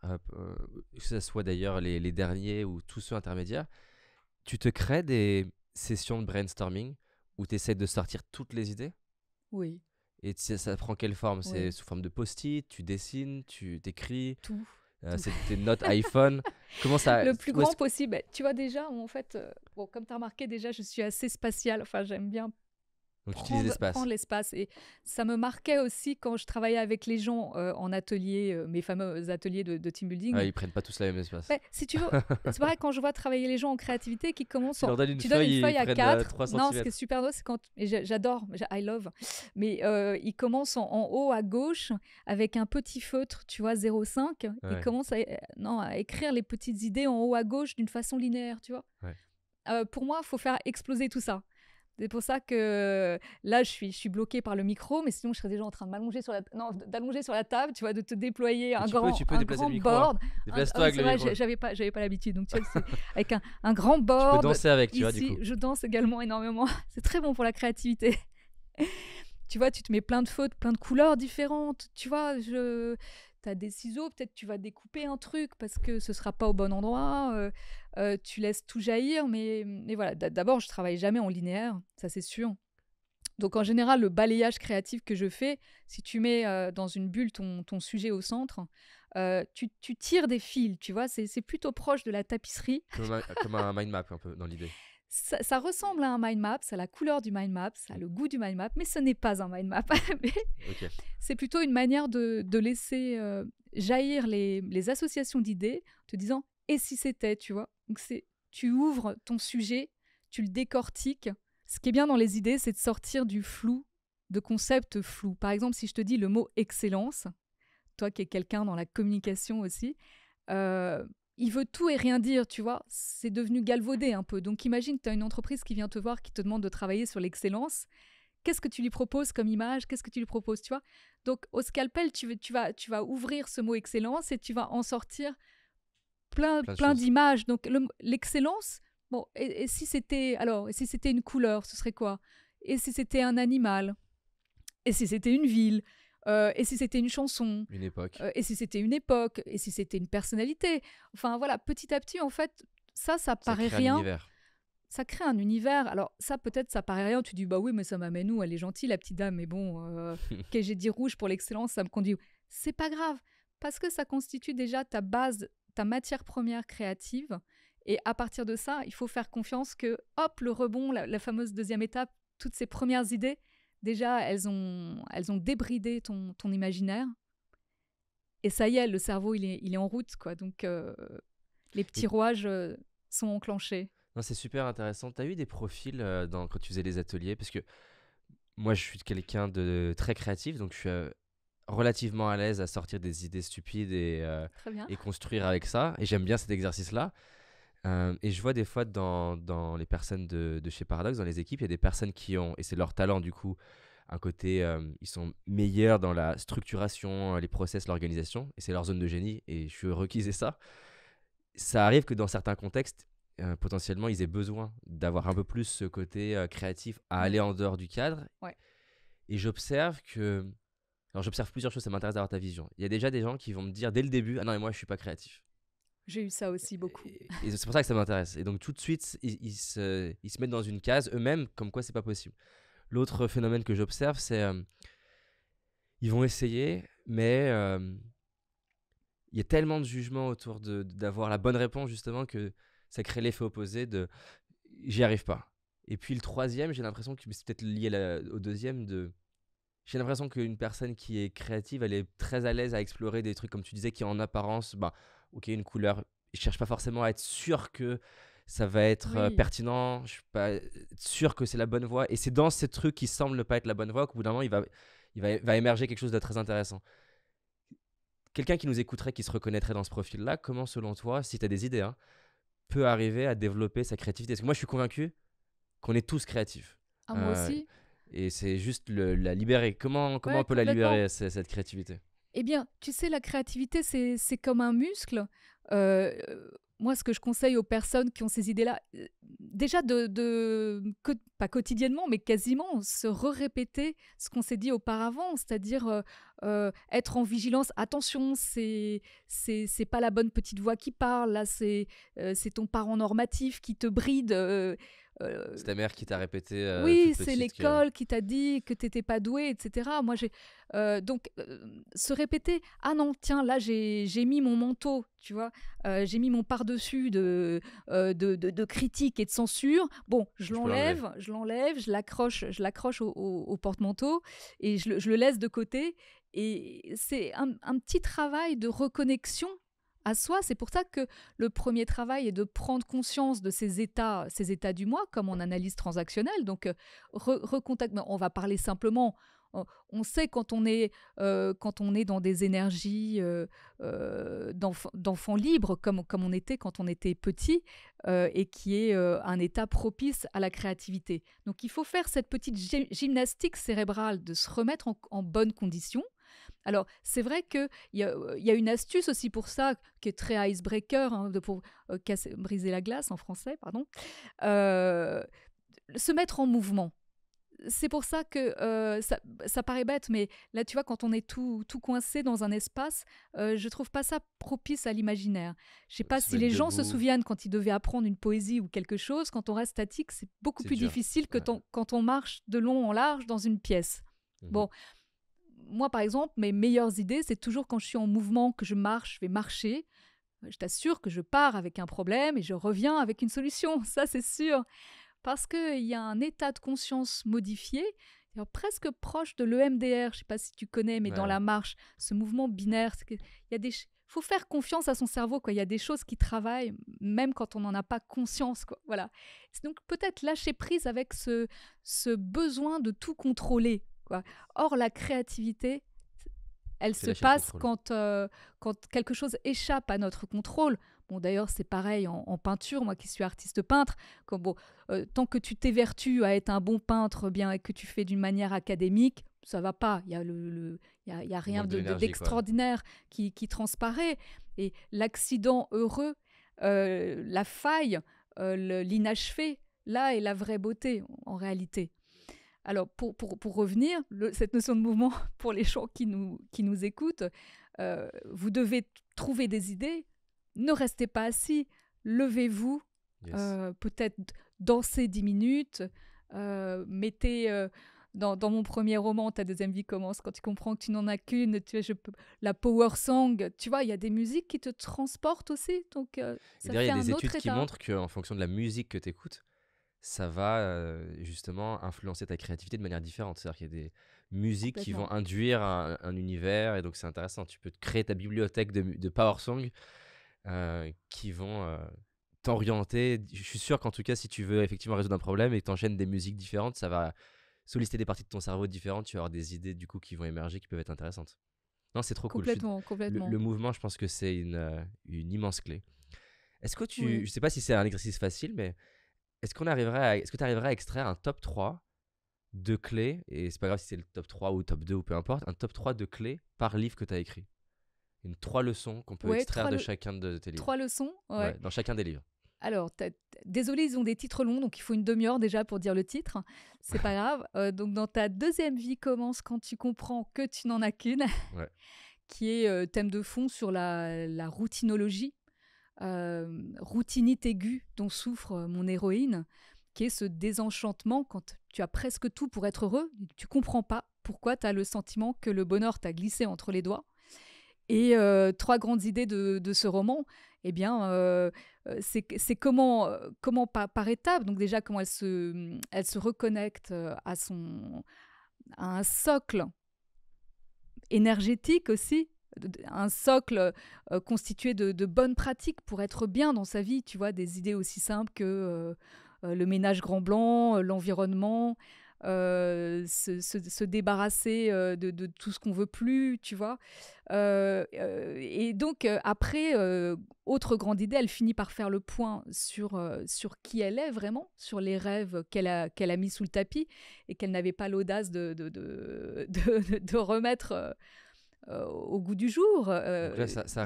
S2: que ce soit d'ailleurs les, les, derniers ou tous ceux intermédiaires, tu te crées des sessions de brainstorming où tu essaies de sortir toutes les idées Oui. Et ça prend quelle forme C'est sous forme de post-it, tu dessines, tu t'écris. Tout. Euh, c'est tes notes iPhone. Comment ça Le plus grand
S1: possible. Bah, tu vois déjà, en fait, euh, bon, comme tu as remarqué, déjà, je suis assez spatiale. Enfin, j'aime bien
S2: donc, prendre,
S1: l'espace. Et ça me marquait aussi quand je travaillais avec les gens euh, en atelier, euh, mes fameux ateliers de, team building. ils ils prennent pas tous la même espace. Bah, si tu veux, c'est pareil quand je vois travailler les gens en créativité qui commencent. En... tu donnes une feuille à 4. Euh, non, ce qui est super beau c'est quand. J'adore, I love. Mais ils commencent en, haut à gauche avec un petit feutre, tu vois, 0,5. Ils commencent à, non, à écrire les petites idées en haut à gauche d'une façon linéaire, tu vois. pour moi, il faut faire exploser tout ça. C'est pour ça que euh, là, je suis, je suis bloquée par le micro, mais sinon, je serais déjà en train de m'allonger sur la, non, d'allonger sur la table, tu vois, de te déployer un grand, peux, tu peux grand hein. board. Déplace-toi ah, avec le J'avais pas, j'avais pas l'habitude. Donc, tu vois, c'est avec un, un, grand board. Tu peux danser avec, tu vois, du coup. Je danse également énormément. C'est très bon pour la créativité. tu vois, tu te mets plein de fautes, plein de couleurs différentes. Tu vois, je, as des ciseaux, peut-être tu vas découper un truc parce que ce sera pas au bon endroit, euh, euh, tu laisses tout jaillir, mais, mais voilà, d'abord je travaille jamais en linéaire, ça c'est sûr. Donc en général, le balayage créatif que je fais, si tu mets euh, dans une bulle ton, sujet au centre, tu, tu, tires des fils, tu vois, c'est plutôt proche de la tapisserie.
S2: comme un mind map un peu dans l'idée.
S1: Ça, ressemble à un mind map, ça a la couleur du mind map, ça a le goût du mind map, mais ce n'est pas un mind map. C'est plutôt une manière de, laisser euh, jaillir les, associations d'idées en te disant et si c'était, tu vois. Donc c'est tu ouvres ton sujet, tu le décortiques. Ce qui est bien dans les idées, c'est de sortir du flou, de concepts flous. Par exemple, si je te dis le mot excellence, toi qui es quelqu'un dans la communication aussi, euh, il veut tout et rien dire, tu vois. C'est devenu galvaudé un peu. Donc imagine, tu as une entreprise qui vient te voir, qui te demande de travailler sur l'excellence. Qu'est-ce que tu lui proposes comme image Qu'est-ce que tu lui proposes, tu vois Donc au scalpel, tu, vas, ouvrir ce mot excellence et tu vas en sortir plein, plein, d'images. Donc l'excellence, bon, et si c'était alors, et si c'était une couleur, ce serait quoi Et si c'était un animal Et si c'était une ville euh, et si c'était une chanson,
S2: une époque, euh,
S1: et si c'était une époque, et si c'était une personnalité. Enfin voilà, petit à petit en fait, ça, ça, paraît rien. Ça crée un univers. Alors ça, peut-être, ça paraît rien. Tu dis bah oui, mais ça m'amène où Elle est gentille, la petite dame. Mais bon, euh, que j'ai dit rouge pour l'excellence, ça me conduit. C'est pas grave parce que ça constitue déjà ta base, ta matière première créative. Et à partir de ça, il faut faire confiance que hop, le rebond, la fameuse deuxième étape, toutes ces premières idées, déjà, elles ont, elles ont débridé ton, imaginaire. Et ça y est, le cerveau, il est, en route, quoi. Donc, euh, les petits rouages euh, sont enclenchés.
S2: c'est super intéressant. Tu as eu des profils euh, quand tu faisais les ateliers Parce que moi, je suis quelqu'un de très créatif, donc je suis relativement à l'aise à sortir des idées stupides et, et construire avec ça. Et j'aime bien cet exercice-là. Euh, et je vois des fois dans, dans les personnes de, de, chez Paradox, dans les équipes, il y a des personnes qui ont, et c'est leur talent du coup, un côté, euh, ils sont meilleurs dans la structuration, euh, les process, l'organisation, et c'est leur zone de génie, et je suis heureux ça. Ça arrive que dans certains contextes, potentiellement, ils aient besoin d'avoir un peu plus ce côté créatif à aller en dehors du cadre. Et j'observe que... Alors j'observe plusieurs choses, ça m'intéresse d'avoir ta vision. Il y a déjà des gens qui vont me dire dès le début, ah non mais moi je suis pas créatif.
S1: J'ai eu ça aussi beaucoup. Et, c'est
S2: pour ça que ça m'intéresse. Et donc tout de suite, ils, se, ils se, mettent dans une case eux-mêmes, comme quoi c'est pas possible. L'autre phénomène que j'observe, c'est qu'ils euh, ils vont essayer, mais euh, il y a tellement de jugements autour d'avoir de, d'avoir la bonne réponse justement que ça crée l'effet opposé de j'y arrive pas. Et puis le troisième, j'ai l'impression que c'est peut-être lié au deuxième de j'ai l'impression qu'une personne qui est créative, elle est très à l'aise à explorer des trucs comme tu disais qui en apparence, bah, ok, une couleur, je cherche pas forcément à être sûr que ça va être euh, pertinent, je suis pas sûr que c'est la bonne voie. Et c'est dans ces trucs qui semblent ne pas être la bonne voie qu'au bout d'un moment, il, va, il va, émerger quelque chose de très intéressant. Quelqu'un qui nous écouterait, qui se reconnaîtrait dans ce profil-là, comment selon toi, si tu as des idées, hein, peut arriver à développer sa créativité Parce que moi, je suis convaincu qu'on est tous créatifs. Ah, moi euh, aussi. Et c'est juste la libérer. Comment, comment on peut la libérer, cette créativité
S1: eh bien, tu sais, la créativité, c'est comme un muscle. Euh, moi, ce que je conseille aux personnes qui ont ces idées-là, euh, déjà de, pas quotidiennement, mais quasiment, se re répéter ce qu'on s'est dit auparavant, c'est-à-dire euh, être en vigilance. Attention, c'est c'est pas la bonne petite voix qui parle, là, c'est ton parent normatif qui te bride. Euh, c'est
S2: ta mère qui t'a répété. Euh, oui, c'est l'école qui
S1: t'a dit que t'étais pas doué, etc. Moi, j'ai euh, donc se répéter. Ah non, tiens, là j'ai mis mon manteau, tu vois, j'ai mis mon par-dessus de de, critique et de censure. Bon, je l'enlève, je l'enlève, je l'accroche, je l'accroche au, porte-manteau et je le, laisse de côté. Et c'est un, un, petit travail de reconnexion à soi. C'est pour ça que le premier travail est de prendre conscience de ces états, ces états du moi, comme en analyse transactionnelle. Donc, euh, On va parler simplement. On sait quand on est, euh, quand on est dans des énergies euh, d'enfants libres, comme, comme on était quand on était petit, et qui est un état propice à la créativité. Donc il faut faire cette petite gymnastique cérébrale de se remettre en, en bonne condition, alors, c'est vrai qu'il y, euh, y, a une astuce aussi pour ça, qui est très icebreaker, hein, pour euh, briser la glace en français, pardon. Euh, se mettre en mouvement. C'est pour ça que ça, paraît bête, mais là, tu vois, quand on est tout, coincé dans un espace, je trouve pas ça propice à l'imaginaire. Je sais pas si les gens se souviennent quand ils devaient apprendre une poésie ou quelque chose, quand on reste statique, c'est beaucoup plus difficile que quand on marche de long en large dans une pièce. Mmh bon moi, par exemple, mes meilleures idées, c'est toujours quand je suis en mouvement, que je marche, je vais marcher. Euh, je t'assure que je pars avec un problème et je reviens avec une solution, ça c'est sûr. Parce qu'il y a un état de conscience modifié, presque proche de l'EMDR, je ne sais pas si tu connais, mais dans la marche, ce mouvement binaire, il y a des, faut faire confiance à son cerveau. Quoi. Il y a des choses qui travaillent, même quand on n'en a pas conscience. Quoi. Voilà. Donc peut-être lâcher prise avec ce besoin de tout contrôler. Or, la créativité, elle se passe euh, quand, quelque chose échappe à notre contrôle. Bon, d'ailleurs, c'est pareil en, peinture, moi qui suis artiste peintre, bon, euh, tant que tu t'évertues à être un bon peintre bien et que tu fais d'une manière académique, ça va pas, il y, a rien d'extraordinaire qui, transparaît. Et l'accident heureux, euh, la faille, l'inachevé, là est la vraie beauté en réalité. Alors, pour, revenir, cette notion de mouvement, pour les gens qui nous, qui nous écoutent, euh, vous devez trouver des idées, ne restez pas assis, levez-vous, euh, peut-être dansez dix minutes, euh, mettez... Dans, mon premier roman, ta deuxième vie commence quand tu comprends que tu n'en as qu'une. Tu la power song, tu vois, il y a des musiques qui te transportent aussi. Donc, il y a des études qui montrent
S2: qu'en fonction de la musique que tu écoutes, ça va euh, justement influencer ta créativité de manière différente. C'est-à-dire qu'il y a des musiques qui vont induire un, univers, et donc c'est intéressant. Tu peux créer ta bibliothèque de, power songs euh, qui vont euh, t'orienter. Je suis sûr qu'en tout cas, si tu veux effectivement résoudre un problème et que tu enchaînes des musiques différentes, ça va solliciter des parties de ton cerveau différentes. Tu vas avoir des idées du coup qui vont émerger, qui peuvent être intéressantes. Non, c'est trop cool. Complètement, Complètement. Le, mouvement, je pense que c'est une, immense clé. Est-ce que tu. Je sais pas si c'est un exercice facile, mais est-ce arriverait Est-ce que tu arriverais à extraire un top 3 de clés, et c'est pas grave si c'est le top 3 ou le top 2 ou peu importe, un top 3 de clés par livre que tu as écrit Une trois leçons qu'on peut extraire de chacun de tes livres. Trois leçons dans chacun des livres.
S1: Alors, désolé, ils ont des titres longs, donc il faut une demi-heure déjà pour dire le titre. C'est pas grave. Euh, donc, dans ta deuxième vie commence quand tu comprends que tu n'en as qu'une, qui est euh, thème de fond sur la routinologie, euh, routinite aiguë dont souffre euh, mon héroïne, qui est ce désenchantement quand tu as presque tout pour être heureux, tu comprends pas pourquoi tu as le sentiment que le bonheur t'a glissé entre les doigts. Et euh, trois grandes idées de, ce roman, eh bien, c'est comment, comment par, par étapes, donc déjà comment elle se, elle se reconnecte à, son, à un socle énergétique aussi, un socle euh, constitué de, bonnes pratiques pour être bien dans sa vie, tu vois, des idées aussi simples que euh, euh, le ménage grand blanc, l'environnement, se, débarrasser de, tout ce qu'on veut plus, tu vois. et donc après, autre grande idée, elle finit par faire le point sur, sur qui elle est vraiment, sur les rêves qu'elle a, qu'elle a mis sous le tapis et qu'elle n'avait pas l'audace de, de, de, de remettre euh, au goût du jour. Euh, donc là, ça, se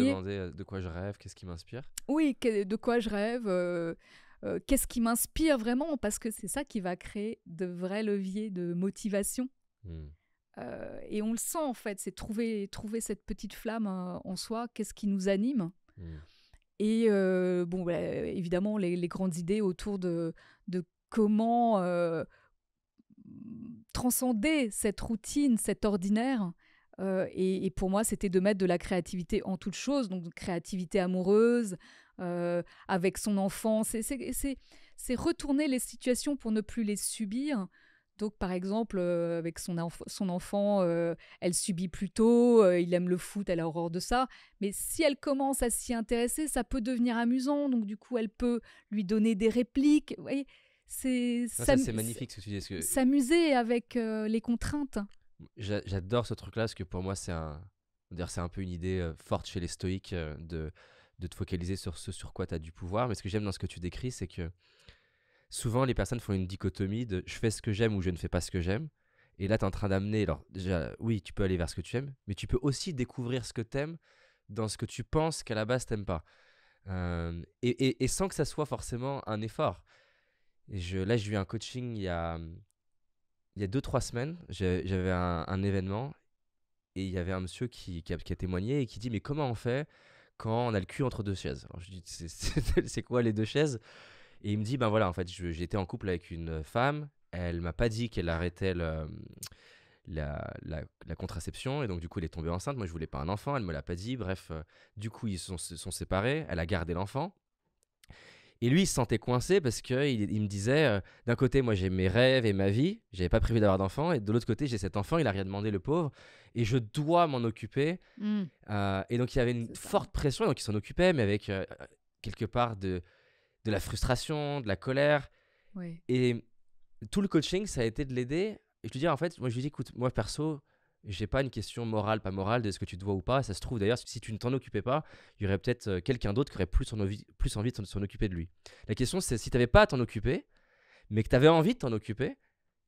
S1: demander
S2: euh, de quoi je rêve, qu'est-ce qui m'inspire
S1: Oui, de quoi je rêve, euh, qu'est-ce qui m'inspire vraiment, parce que c'est ça qui va créer de vrais leviers de motivation. Hmm. et on le sent en fait, c'est trouver, trouver cette petite flamme en soi, qu'est-ce qui nous anime. Hmm. Et bon, bah, évidemment, les, les, grandes idées autour de, de comment transcender cette routine, cet ordinaire euh, et, pour moi, c'était de mettre de la créativité en toute chose, donc créativité amoureuse, euh, avec son enfant. C'est retourner les situations pour ne plus les subir. Donc, par exemple, euh, avec son, enfant, elle subit plutôt, il aime le foot, elle a horreur de ça. Mais si elle commence à s'y intéresser, ça peut devenir amusant. Donc, du coup, elle peut lui donner des répliques. Vous voyez, c'est ah, magnifique ce que tu dis. S'amuser avec les contraintes.
S2: J'adore ce truc-là parce que pour moi, c'est un, c'est un peu une idée euh, forte chez les stoïques euh, de, de te focaliser sur ce sur quoi tu as du pouvoir. Mais ce que j'aime dans ce que tu décris, c'est que souvent les personnes font une dichotomie de je fais ce que j'aime ou je ne fais pas ce que j'aime. Et là, tu es en train d'amener. Alors, déjà, oui, tu peux aller vers ce que tu aimes, mais tu peux aussi découvrir ce que tu aimes dans ce que tu penses qu'à la base, n'aimes pas. Euh, et, et, sans que ça soit forcément un effort. Et je, là, j'ai eu un coaching il y a il y a 2 trois semaines, j'avais un, événement et il y avait un monsieur qui, a, témoigné et qui dit Mais comment on fait quand on a le cul entre deux chaises Alors je dis C'est quoi les deux chaises Et il me dit Ben voilà, en fait, j'étais en couple avec une femme, elle m'a pas dit qu'elle arrêtait la, contraception et donc du coup elle est tombée enceinte. Moi je voulais pas un enfant, elle me l'a pas dit. Bref, euh, du coup ils se sont séparés, elle a gardé l'enfant. Et lui, il se sentait coincé parce qu'il il me disait euh, d'un côté, moi j'ai mes rêves et ma vie, j'avais pas prévu d'avoir d'enfant, et de l'autre côté, j'ai cet enfant, il a rien demandé, le pauvre, et je dois m'en occuper. Hmm. Euh, et donc il y avait une forte pression, donc il s'en occupait, mais avec euh, quelque part de, de la frustration, de la colère. Et tout le coaching, ça a été de l'aider. Et je lui dis, en fait, moi je lui dis, écoute, moi perso, j'ai pas une question morale, pas morale, de ce que tu te vois ou pas. Ça se trouve d'ailleurs, si tu ne t'en occupais pas, il y aurait peut-être euh, quelqu'un d'autre qui aurait plus, envie, plus envie de s'en occuper de lui. La question, c'est si tu n'avais pas à t'en occuper, mais que tu avais envie de t'en occuper,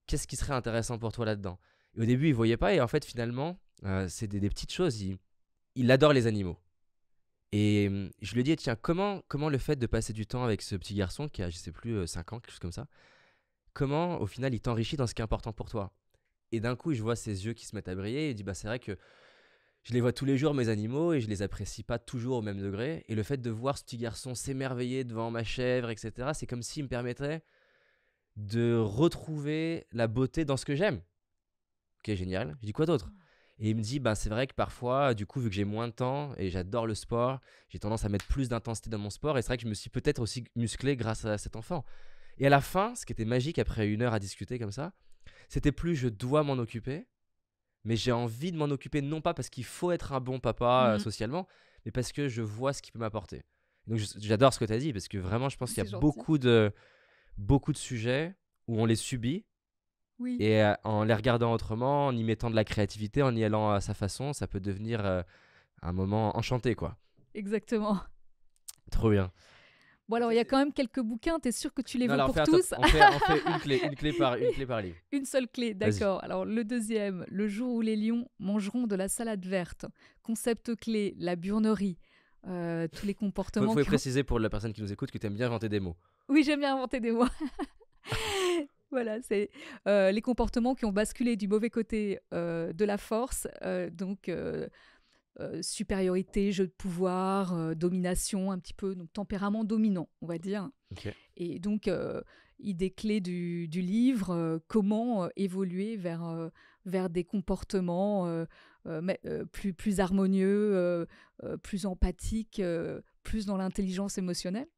S2: qu'est-ce qui serait intéressant pour toi là-dedans au début, il ne voyait pas, et en fait, finalement, euh, c'est des, petites choses. Il, adore les animaux. Et hum, je lui ai dit, tiens, comment, comment le fait de passer du temps avec ce petit garçon qui a, je sais plus, 5 euh, ans, quelque chose comme ça, comment au final il t'enrichit dans ce qui est important pour toi et d'un coup, je vois ses yeux qui se mettent à briller Il dit bah c'est vrai que je les vois tous les jours mes animaux et je les apprécie pas toujours au même degré. Et le fait de voir ce petit garçon s'émerveiller devant ma chèvre, etc., c'est comme s'il me permettrait de retrouver la beauté dans ce que j'aime. Ok, génial. Je dis quoi d'autre mmh. et il me dit, bah, c'est vrai que parfois, du coup, vu que j'ai moins de temps et j'adore le sport, j'ai tendance à mettre plus d'intensité dans mon sport. Et c'est vrai que je me suis peut-être aussi musclé grâce à cet enfant. Et à la fin, ce qui était magique après une heure à discuter comme ça, c'était plus je dois m'en occuper, mais j'ai envie de m'en occuper non pas parce qu'il faut être un bon papa euh, mmh socialement, mais parce que je vois ce qu'il peut m'apporter. Donc j'adore ce que tu as dit parce que vraiment je pense qu'il y a beaucoup de beaucoup de sujets où on les subit. Oui. Et euh, en les regardant autrement, en y mettant de la créativité, en y allant à sa façon, ça peut devenir euh, un moment enchanté quoi.
S1: Exactement. Trop bien. Bon, alors, il y a quand même quelques bouquins, t'es sûr que tu les veux pour tous on fait, une,
S2: clé, par, une clé par livre.
S1: Une seule clé, d'accord. Alors, le deuxième, Le jour où les lions mangeront de la salade verte. Concept clé, la burnerie. Euh, tous les comportements. Vous préciser
S2: pour la personne qui nous écoute que tu aimes bien inventer des mots.
S1: Oui, j'aime bien inventer des mots. voilà, c'est euh, les comportements qui ont basculé du mauvais côté euh, de la force. donc, euh, supériorité, jeu de pouvoir, euh, domination, un petit peu, donc tempérament dominant, on va dire. Et donc, euh, idée clé du, livre, euh, comment évoluer vers, vers des comportements plus, plus harmonieux, plus empathiques, plus dans l'intelligence émotionnelle.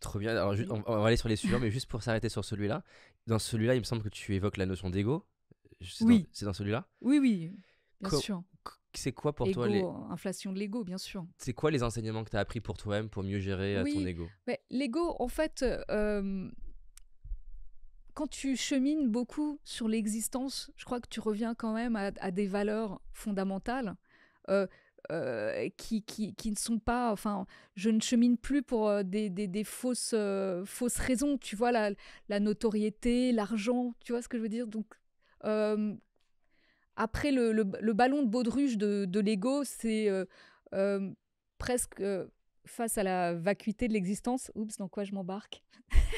S2: Trop bien. Alors, on, va aller sur les suivants, mais juste pour s'arrêter sur celui-là. Dans celui-là, il me semble que tu évoques la notion d'ego. C'est oui. C'est dans celui-là Oui, oui, bien sûr c'est quoi pour toi les...
S1: Inflation de l'ego, bien sûr.
S2: C'est quoi les enseignements que tu as appris pour toi-même pour mieux gérer euh, ton ego
S1: L'ego, en fait, euh, quand tu chemines beaucoup sur l'existence, je crois que tu reviens quand même à, des valeurs fondamentales. Euh, qui, qui, qui, ne sont pas. Enfin, je ne chemine plus pour des, des, des fausses, fausses raisons. Tu vois, la, la notoriété, l'argent, tu vois ce que je veux dire Donc, après, le, le, ballon de baudruche de, de l'ego, c'est euh, euh, presque euh, face à la vacuité de l'existence. Oups, dans quoi je m'embarque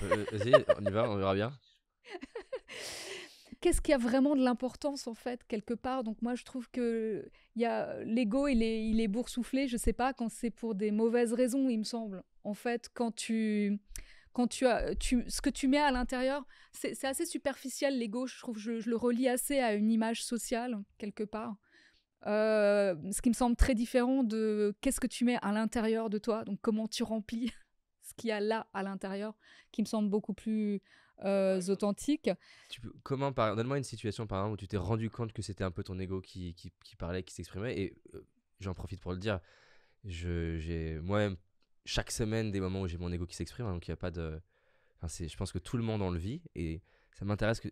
S2: Vas-y, on y va, on verra bien.
S1: Qu'est-ce qui a vraiment de l'importance en fait quelque part Donc moi je trouve que y a l'ego il est, il est boursouflé, je sais pas quand c'est pour des mauvaises raisons il me semble. En fait quand tu quand tu as, tu, ce que tu mets à l'intérieur, c'est assez superficiel l'ego, je trouve, je, le relie assez à une image sociale, quelque part. Euh, ce qui me semble très différent de qu'est-ce que tu mets à l'intérieur de toi, donc comment tu remplis ce qu'il y a là à l'intérieur, qui me semble beaucoup plus euh, authentique.
S2: Tu comment, par, donne-moi une situation par exemple où tu t'es rendu compte que c'était un peu ton ego qui, qui, parlait, qui s'exprimait, et euh, j'en profite pour le dire, je, j'ai moi-même chaque semaine des moments où j'ai mon ego qui s'exprime, hein, donc il n'y a pas de. Enfin, c'est, je pense que tout le monde en le vit et ça m'intéresse. Que...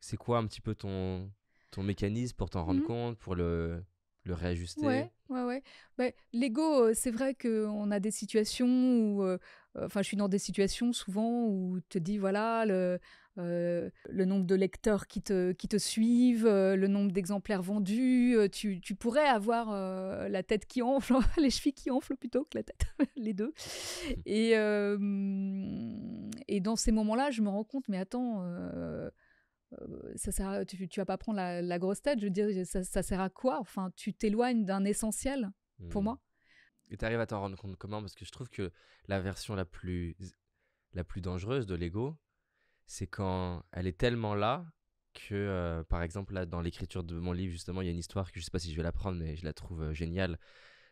S2: C'est quoi un petit peu ton, ton mécanisme pour t'en rendre mmh. compte, pour le, le réajuster Ouais,
S1: ouais, ouais. Bah, L'ego, euh, c'est vrai qu'on a des situations où. Euh, enfin, je suis dans des situations souvent où tu te dis, voilà, le euh, le nombre de lecteurs qui te, qui te suivent, euh, le nombre d'exemplaires vendus. Euh, tu, tu, pourrais avoir la tête qui enfle, les chevilles qui enflent plutôt que la tête, les deux. Mmh. Et, et dans ces moments-là, je me rends compte, mais attends, ça sert, tu, vas pas prendre la, grosse tête. Je veux dire, ça, sert à quoi Enfin, tu t'éloignes d'un essentiel pour mmh. moi.
S2: Et tu arrives à t'en rendre compte comment Parce que je trouve que la version la plus, la plus dangereuse de l'ego, c'est quand elle est tellement là que, euh, par exemple, là, dans l'écriture de mon livre, justement, il y a une histoire que je ne sais pas si je vais la prendre, mais je la trouve euh, géniale,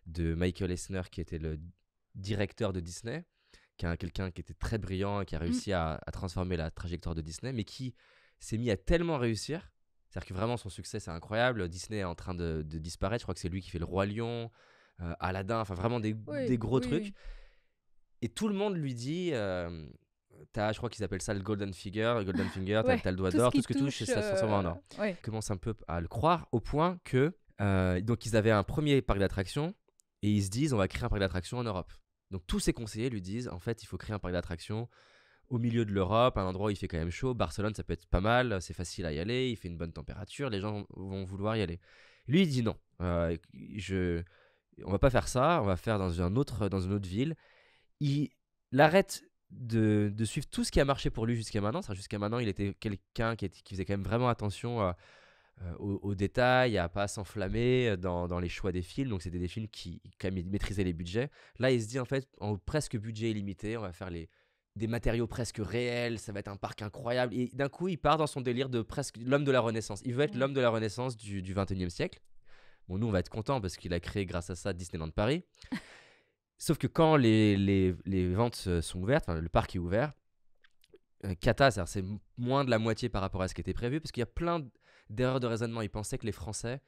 S2: de Michael Eisner, qui était le directeur de Disney, qui est quelqu'un qui était très brillant, qui a mmh. réussi à, transformer la trajectoire de Disney, mais qui s'est mis à tellement réussir. C'est-à-dire que vraiment, son succès, c'est incroyable. Disney est en train de, disparaître. Je crois que c'est lui qui fait le Roi Lion, euh, Aladdin, enfin, vraiment des, gros trucs. Et tout le monde lui dit je crois qu'ils appellent ça le Golden finger, Le golden Finger, t'as, le doigt d'or, tout ce que touche, ça s'en en euh, or. Ils commencent un peu à le croire au point que. Euh, donc, ils avaient un premier parc d'attractions et ils se disent on va créer un parc d'attractions en Europe. Donc, tous ses conseillers lui disent en fait, il faut créer un parc d'attractions au milieu de l'Europe, un endroit où il fait quand même chaud. Barcelone, ça peut être pas mal, c'est facile à y aller, il fait une bonne température, les gens vont vouloir y aller. Lui, il dit non, euh, je, on va pas faire ça, on va faire dans, un autre, dans une autre ville. Il, l'arrête de, suivre tout ce qui a marché pour lui jusqu'à maintenant. Jusqu'à maintenant, il était quelqu'un qui, qui, faisait quand même vraiment attention euh, aux, détails, à pas s'enflammer euh, dans, les choix des films. Donc, c'était des films qui, quand même, maîtrisaient les budgets. Là, il se dit, en fait, en presque budget illimité, on va faire les, des matériaux presque réels, ça va être un parc incroyable. Et d'un coup, il part dans son délire de presque l'homme de la Renaissance. Il veut être mmh. l'homme de la Renaissance du, du 21e siècle. Bon, nous, on va être contents parce qu'il a créé grâce à ça Disneyland Paris. Sauf que quand les, les, les ventes sont ouvertes, le parc est ouvert, cata, euh, c'est moins de la moitié par rapport à ce qui était prévu, parce qu'il y a plein d'erreurs de raisonnement. Ils pensaient que les Français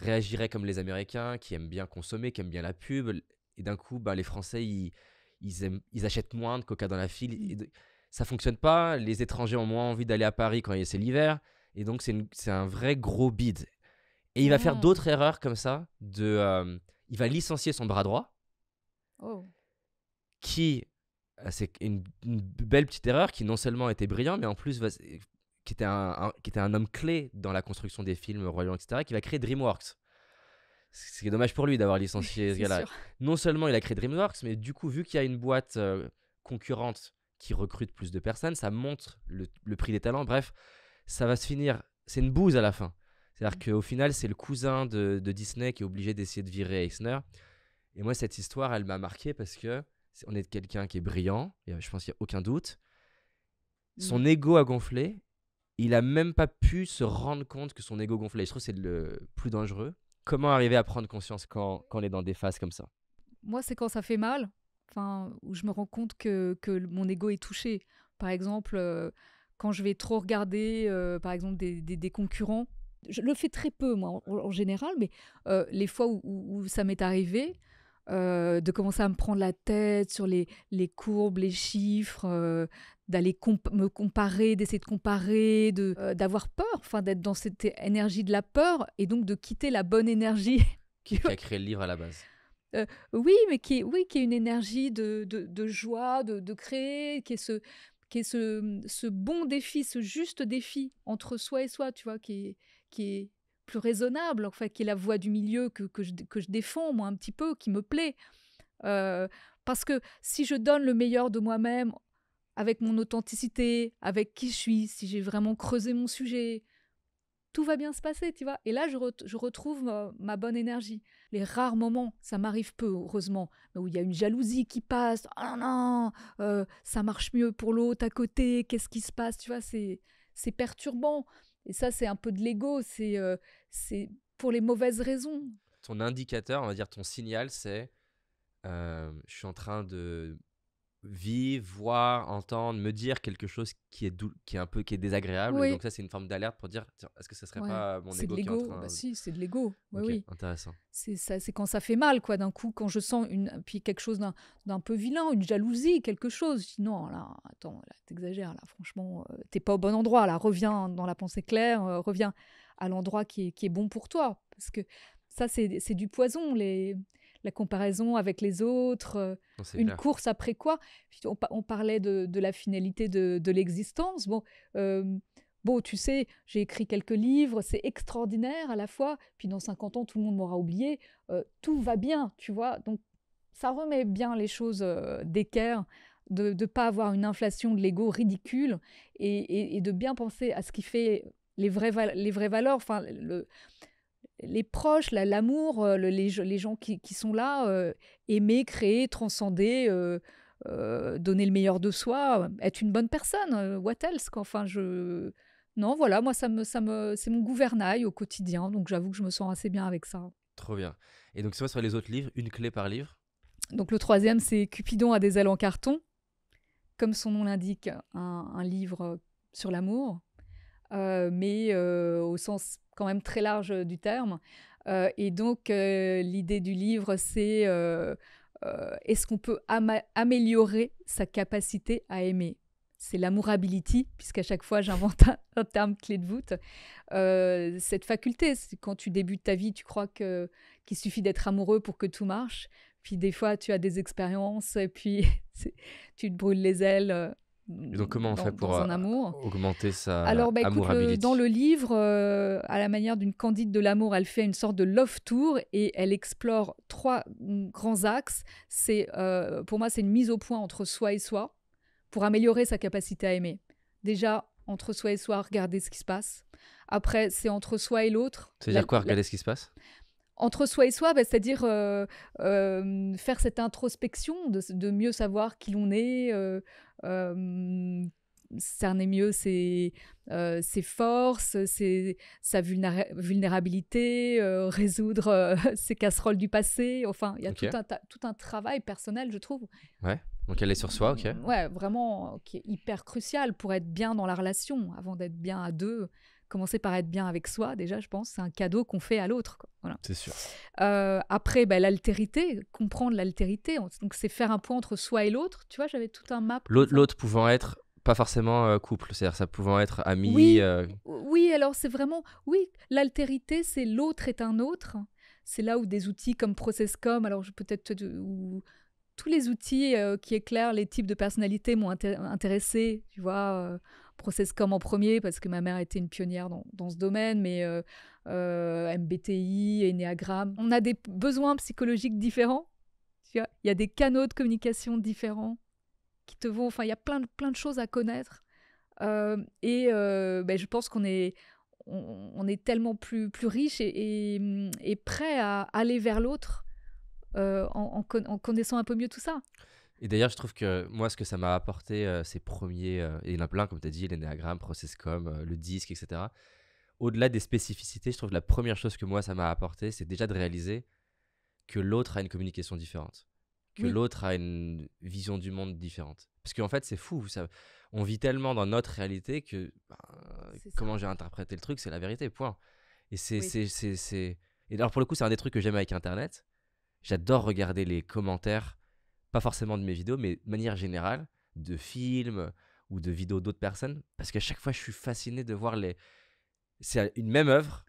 S2: réagiraient comme les Américains, qui aiment bien consommer, qui aiment bien la pub. Et d'un coup, ben, les Français, ils, ils, aiment, ils, achètent moins de coca dans la file. Mmh. Ça fonctionne pas. Les étrangers ont moins envie d'aller à Paris quand c'est l'hiver. Et donc, c'est un vrai gros bid. Et il va faire ah. d'autres erreurs comme ça. De, euh, il va licencier son bras droit. Oh. Qui, euh, c'est une, belle petite erreur qui non seulement était brillant, mais en plus qui, était un, qui était un homme clé dans la construction des films Royaume, etc., qui va créer DreamWorks. c'est dommage pour lui d'avoir licencié ce gars-là. Non seulement il a créé DreamWorks, mais du coup, vu qu'il y a une boîte euh, concurrente qui recrute plus de personnes, ça montre le, prix des talents. Bref, ça va se finir. C'est une bouse à la fin. C'est-à-dire mm. qu'au final, c'est le cousin de, Disney qui est obligé d'essayer de virer Eisner. Et moi, cette histoire, elle m'a marqué parce que est, on est quelqu'un qui est brillant, et je pense qu'il n'y a aucun doute. Son mm. ego a gonflé. Il a même pas pu se rendre compte que son ego gonflait. Je trouve que c'est le plus dangereux. Comment arriver à prendre conscience quand, quand on est dans des phases comme ça
S1: Moi, c'est quand ça fait mal, enfin, où je me rends compte que, que mon ego est touché. Par exemple, euh, quand je vais trop regarder, euh, par exemple, des, des, concurrents je le fais très peu, moi, en, général, mais euh, les fois où ça m'est arrivé, euh, de commencer à me prendre la tête sur les, courbes, les chiffres, euh, d'aller me comparer, d'essayer de comparer, de euh, d'avoir peur, enfin d'être dans cette énergie de la peur et donc de quitter la bonne énergie.
S2: qui a créé le livre à la base.
S1: oui, mais qui est, oui, qui est une énergie de, de, joie, de, de, créer, qui est, ce, qui est ce, bon défi, ce juste défi entre soi et soi, tu vois, qui qui est plus raisonnable, fait, qui est la voix du milieu que, je, défends, moi, un petit peu, qui me plaît. Euh, parce que si je donne le meilleur de moi-même, avec mon authenticité, avec qui je suis, si j'ai vraiment creusé mon sujet, tout va bien se passer, tu vois. Et là, je, je retrouve euh, ma, bonne énergie. Les rares moments, ça m'arrive peu, heureusement, où il y a une jalousie qui passe, oh non, euh, ça marche mieux pour l'autre à côté, qu'est-ce qui se passe, tu vois, c'est perturbant. Et ça, c'est un peu de l'ego, euh, c'est pour les mauvaises raisons.
S2: Ton indicateur, on va dire ton signal, c'est euh, je suis en train de vivre, voir, entendre, me dire quelque chose qui est doux, qui est un peu qui est désagréable. donc ça, c'est une forme d'alerte pour dire, est-ce que ça serait pas euh, mon ego, qui est en train... Bah
S1: c'est de l'ego. Oui, Intéressant. C'est quand ça fait mal, quoi. D'un coup, quand je sens une, puis quelque chose d'un peu vilain, une jalousie, quelque chose. Je non, là, attends, là, t'exagères, là. Franchement, euh, t'es pas au bon endroit. Là, reviens dans la pensée claire, euh, reviens à l'endroit qui est, qui est bon pour toi, parce que ça, c'est du poison. Les la comparaison avec les autres, euh, une course après quoi. On, on parlait de, la finalité de, l'existence. Bon, euh, bon, tu sais, j'ai écrit quelques livres, c'est extraordinaire à la fois. Puis dans 50 ans, tout le monde m'aura oublié. Euh, tout va bien, tu vois. Donc, ça remet bien les choses d'équerre de ne pas avoir une inflation de l'ego ridicule et, de bien penser à ce qui fait les vraies, les vraies valeurs. Enfin, le, les proches, l'amour, euh, les, gens qui, sont là, euh, aimer, créer, transcender, euh, donner le meilleur de soi, être une bonne personne, what else Enfin, je non, voilà, moi c'est mon gouvernail au quotidien, donc j'avoue que je me sens assez bien avec ça.
S2: Trop bien. Et donc, c'est quoi sur les autres livres Une clé par livre
S1: Donc, le troisième, c'est Cupidon a des ailes en carton. Comme son nom l'indique, un livre sur l'amour. Euh, mais euh, au sens quand même très large euh, du terme. et donc, l'idée du livre, c'est est-ce qu'on peut améliorer sa capacité à aimer c'est l'amourability, puisqu'à chaque fois j'invente un, terme clé de voûte. cette faculté, quand tu débutes ta vie, tu crois que qu'il suffit d'être amoureux pour que tout marche. Puis des fois, tu as des expériences et puis tu te brûles les ailes donc comment on fait pour euh, augmenter sa Alors bah, dans le livre, euh, à la manière d'une Candide de l'amour, elle fait une sorte de love tour et elle explore trois grands axes. C'est euh, pour moi c'est une mise au point entre soi et soi pour améliorer sa capacité à aimer. Déjà entre soi et soi, regarder ce qui se passe. Après, c'est entre soi et l'autre. C'est-à-dire quoi, regarder ce qui se passe entre soi et soi, bah, c'est-à-dire euh, euh, faire cette introspection de, mieux savoir qui l'on est, euh, cerner mieux ses, ses forces, sa vulnérabilité, résoudre ses casseroles du passé. Enfin, il y a tout, un tout un travail personnel, je trouve.
S2: Ouais. Donc elle est sur soi, ok.
S1: Ouais, vraiment, qui est hyper crucial pour être bien dans la relation, avant d'être bien à deux commencer par être bien avec soi, déjà, je pense, c'est un cadeau qu'on fait à l'autre. Voilà. C'est sûr. Euh, après, ben, l'altérité, comprendre l'altérité, donc c'est faire un point entre soi et l'autre. Tu vois, j'avais tout un map.
S2: L'autre pouvant être pas forcément euh, couple, c'est-à-dire ça pouvant être ami. Oui, euh.
S1: oui alors c'est vraiment, oui, l'altérité, c'est l'autre est un autre. C'est là où des outils comme Processcom, alors peut-être ou tous les outils qui éclairent les types de personnalités m'ont intéressé, tu vois process comme en premier parce que ma mère était une pionnière dans, dans ce domaine, mais euh, euh, MBTI, Enneagramme. On a des besoins psychologiques différents. Tu vois il y a des canaux de communication différents qui te vont. Enfin, il y a plein de, plein de choses à connaître. Euh, et ben, je pense qu'on est, on, est tellement plus, plus riche et, prêt à aller vers l'autre en connaissant un peu mieux tout ça.
S2: Et d'ailleurs, je trouve que moi, ce que ça m'a apporté, euh, ces premiers, euh, et il y en a plein, comme tu as dit, l'ennéagramme, Processcom, euh, le disque, etc. Au-delà des spécificités, je trouve que la première chose que moi, ça m'a apporté, c'est déjà de réaliser que l'autre a une communication différente, que l'autre a une vision du monde différente. Parce qu'en fait, c'est fou. savez, on vit tellement dans notre réalité que ben, comment j'ai interprété le truc, c'est la vérité, point. Et c'est. Et alors, pour le coup, c'est un des trucs que j'aime avec Internet. J'adore regarder les commentaires pas forcément de mes vidéos, mais de manière générale, de films ou de vidéos d'autres personnes, parce qu'à chaque fois, je suis fasciné de voir les... C'est une même œuvre,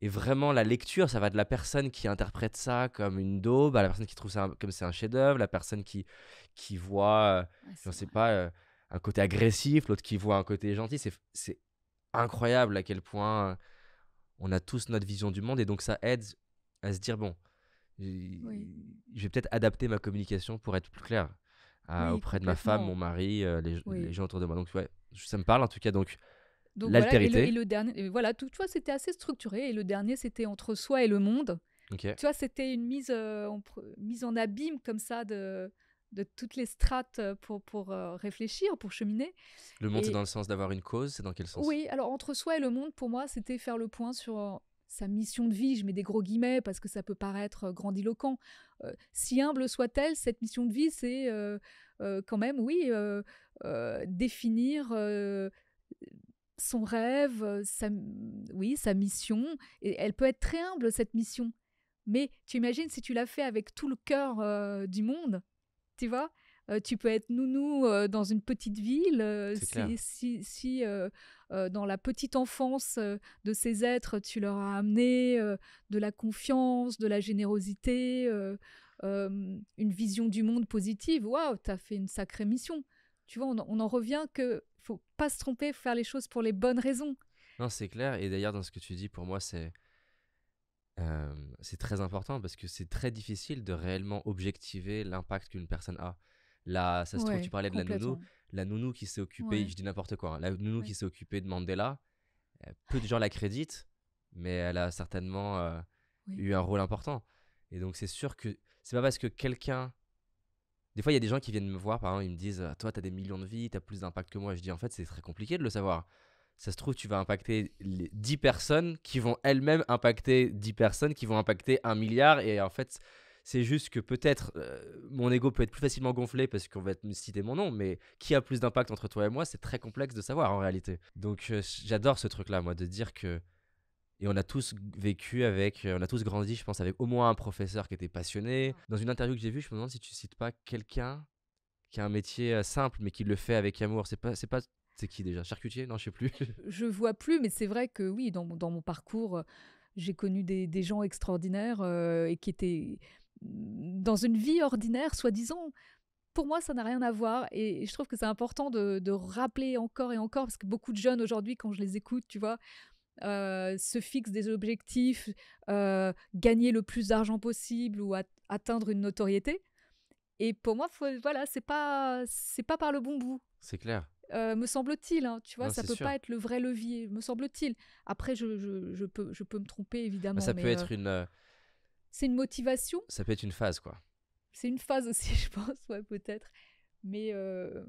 S2: et vraiment, la lecture, ça va de la personne qui interprète ça comme une daube, à la personne qui trouve ça comme c'est un chef-d'œuvre, la personne qui, qui voit, euh, je ne sais pas, euh, un côté agressif, l'autre qui voit un côté gentil. C'est incroyable à quel point on a tous notre vision du monde. Et donc, ça aide à se dire, bon, je vais peut-être adapter ma communication pour être plus clair auprès de ma femme, mon mari, euh, les, gens autour de moi. Donc, ouais, ça me parle en tout cas. Donc, l'altérité. Voilà, et,
S1: le, dernier, voilà, tu vois, c'était assez structuré. Et le dernier, c'était entre soi et le monde. Tu vois, c'était une mise, euh, en, mise en abîme comme ça de, de toutes les strates euh, pour, pour réfléchir, pour cheminer.
S2: Le monde, c'est dans le sens d'avoir une cause, c'est dans quel sens Oui,
S1: alors entre soi et le monde, pour moi, c'était faire le point sur sa mission de vie, je mets des gros guillemets parce que ça peut paraître grandiloquent, si humble soit-elle, cette mission de vie, c'est quand même, oui, définir son rêve, sa, oui, sa mission. Et elle peut être très humble, cette mission. Mais tu imagines si tu l'as fait avec tout le cœur du monde, tu vois euh, tu peux être nounou euh, dans une petite ville. Euh, si, dans la petite enfance de ces êtres, tu leur as amené de la confiance, de la générosité, une vision du monde positive, waouh, as fait une sacrée mission. Tu vois, on, en revient que faut pas se tromper, faut faire les choses pour les bonnes raisons.
S2: Non, c'est clair. Et d'ailleurs, dans ce que tu dis, pour moi, c'est c'est très important parce que c'est très difficile de réellement objectiver l'impact qu'une personne a. La, ça se trouve, tu parlais de la nounou. La nounou qui s'est occupée, je dis n'importe quoi, hein. la nounou qui s'est occupée de Mandela, euh, peu de gens la créditent, mais elle a certainement euh, eu un rôle important. Et donc, c'est sûr que c'est pas parce que quelqu'un. Des fois, il y a des gens qui viennent me voir, par exemple, ils me disent «Ah, Toi, t'as des millions de vies, t'as plus d'impact que moi. Je dis En fait, c'est très compliqué de le savoir. Ça se trouve, tu vas impacter les 10 personnes qui vont elles-mêmes impacter 10 personnes qui vont impacter un milliard. Et en fait, c'est juste que peut-être euh, mon ego peut être plus facilement gonflé parce qu'on va me citer mon nom, mais qui a plus d'impact entre toi et moi, c'est très complexe de savoir en réalité. Donc euh, j'adore ce truc-là, moi, de dire que. Et on a tous vécu avec, euh, on a tous grandi, je pense, avec au moins un professeur qui était passionné. Dans une interview que j'ai vue, je me demande si tu cites pas quelqu'un qui a un métier simple mais qui le fait avec amour. C'est pas, c'est pas c'est qui déjà Charcutier Non, je sais plus.
S1: je vois plus, mais c'est vrai que oui, dans mon, dans mon parcours, j'ai connu des, des gens extraordinaires et qui étaient dans une vie ordinaire, soi-disant. Pour moi, ça n'a rien à voir et je trouve que c'est important de, rappeler encore et encore parce que beaucoup de jeunes aujourd'hui, quand je les écoute, tu vois, euh, se fixent des objectifs, euh, gagner le plus d'argent possible ou atteindre une notoriété. Et pour moi, voilà, c'est pas c'est pas par le bon bout. C'est clair. Euh, me semble-t-il, hein, tu vois, ça peut pas être le vrai levier, me semble-t-il. Après, je, peux, je peux me tromper évidemment. ça peut être une c'est une motivation. Ça
S2: peut être une phase, quoi.
S1: C'est une phase aussi, je pense, peut-être. Mais, euh,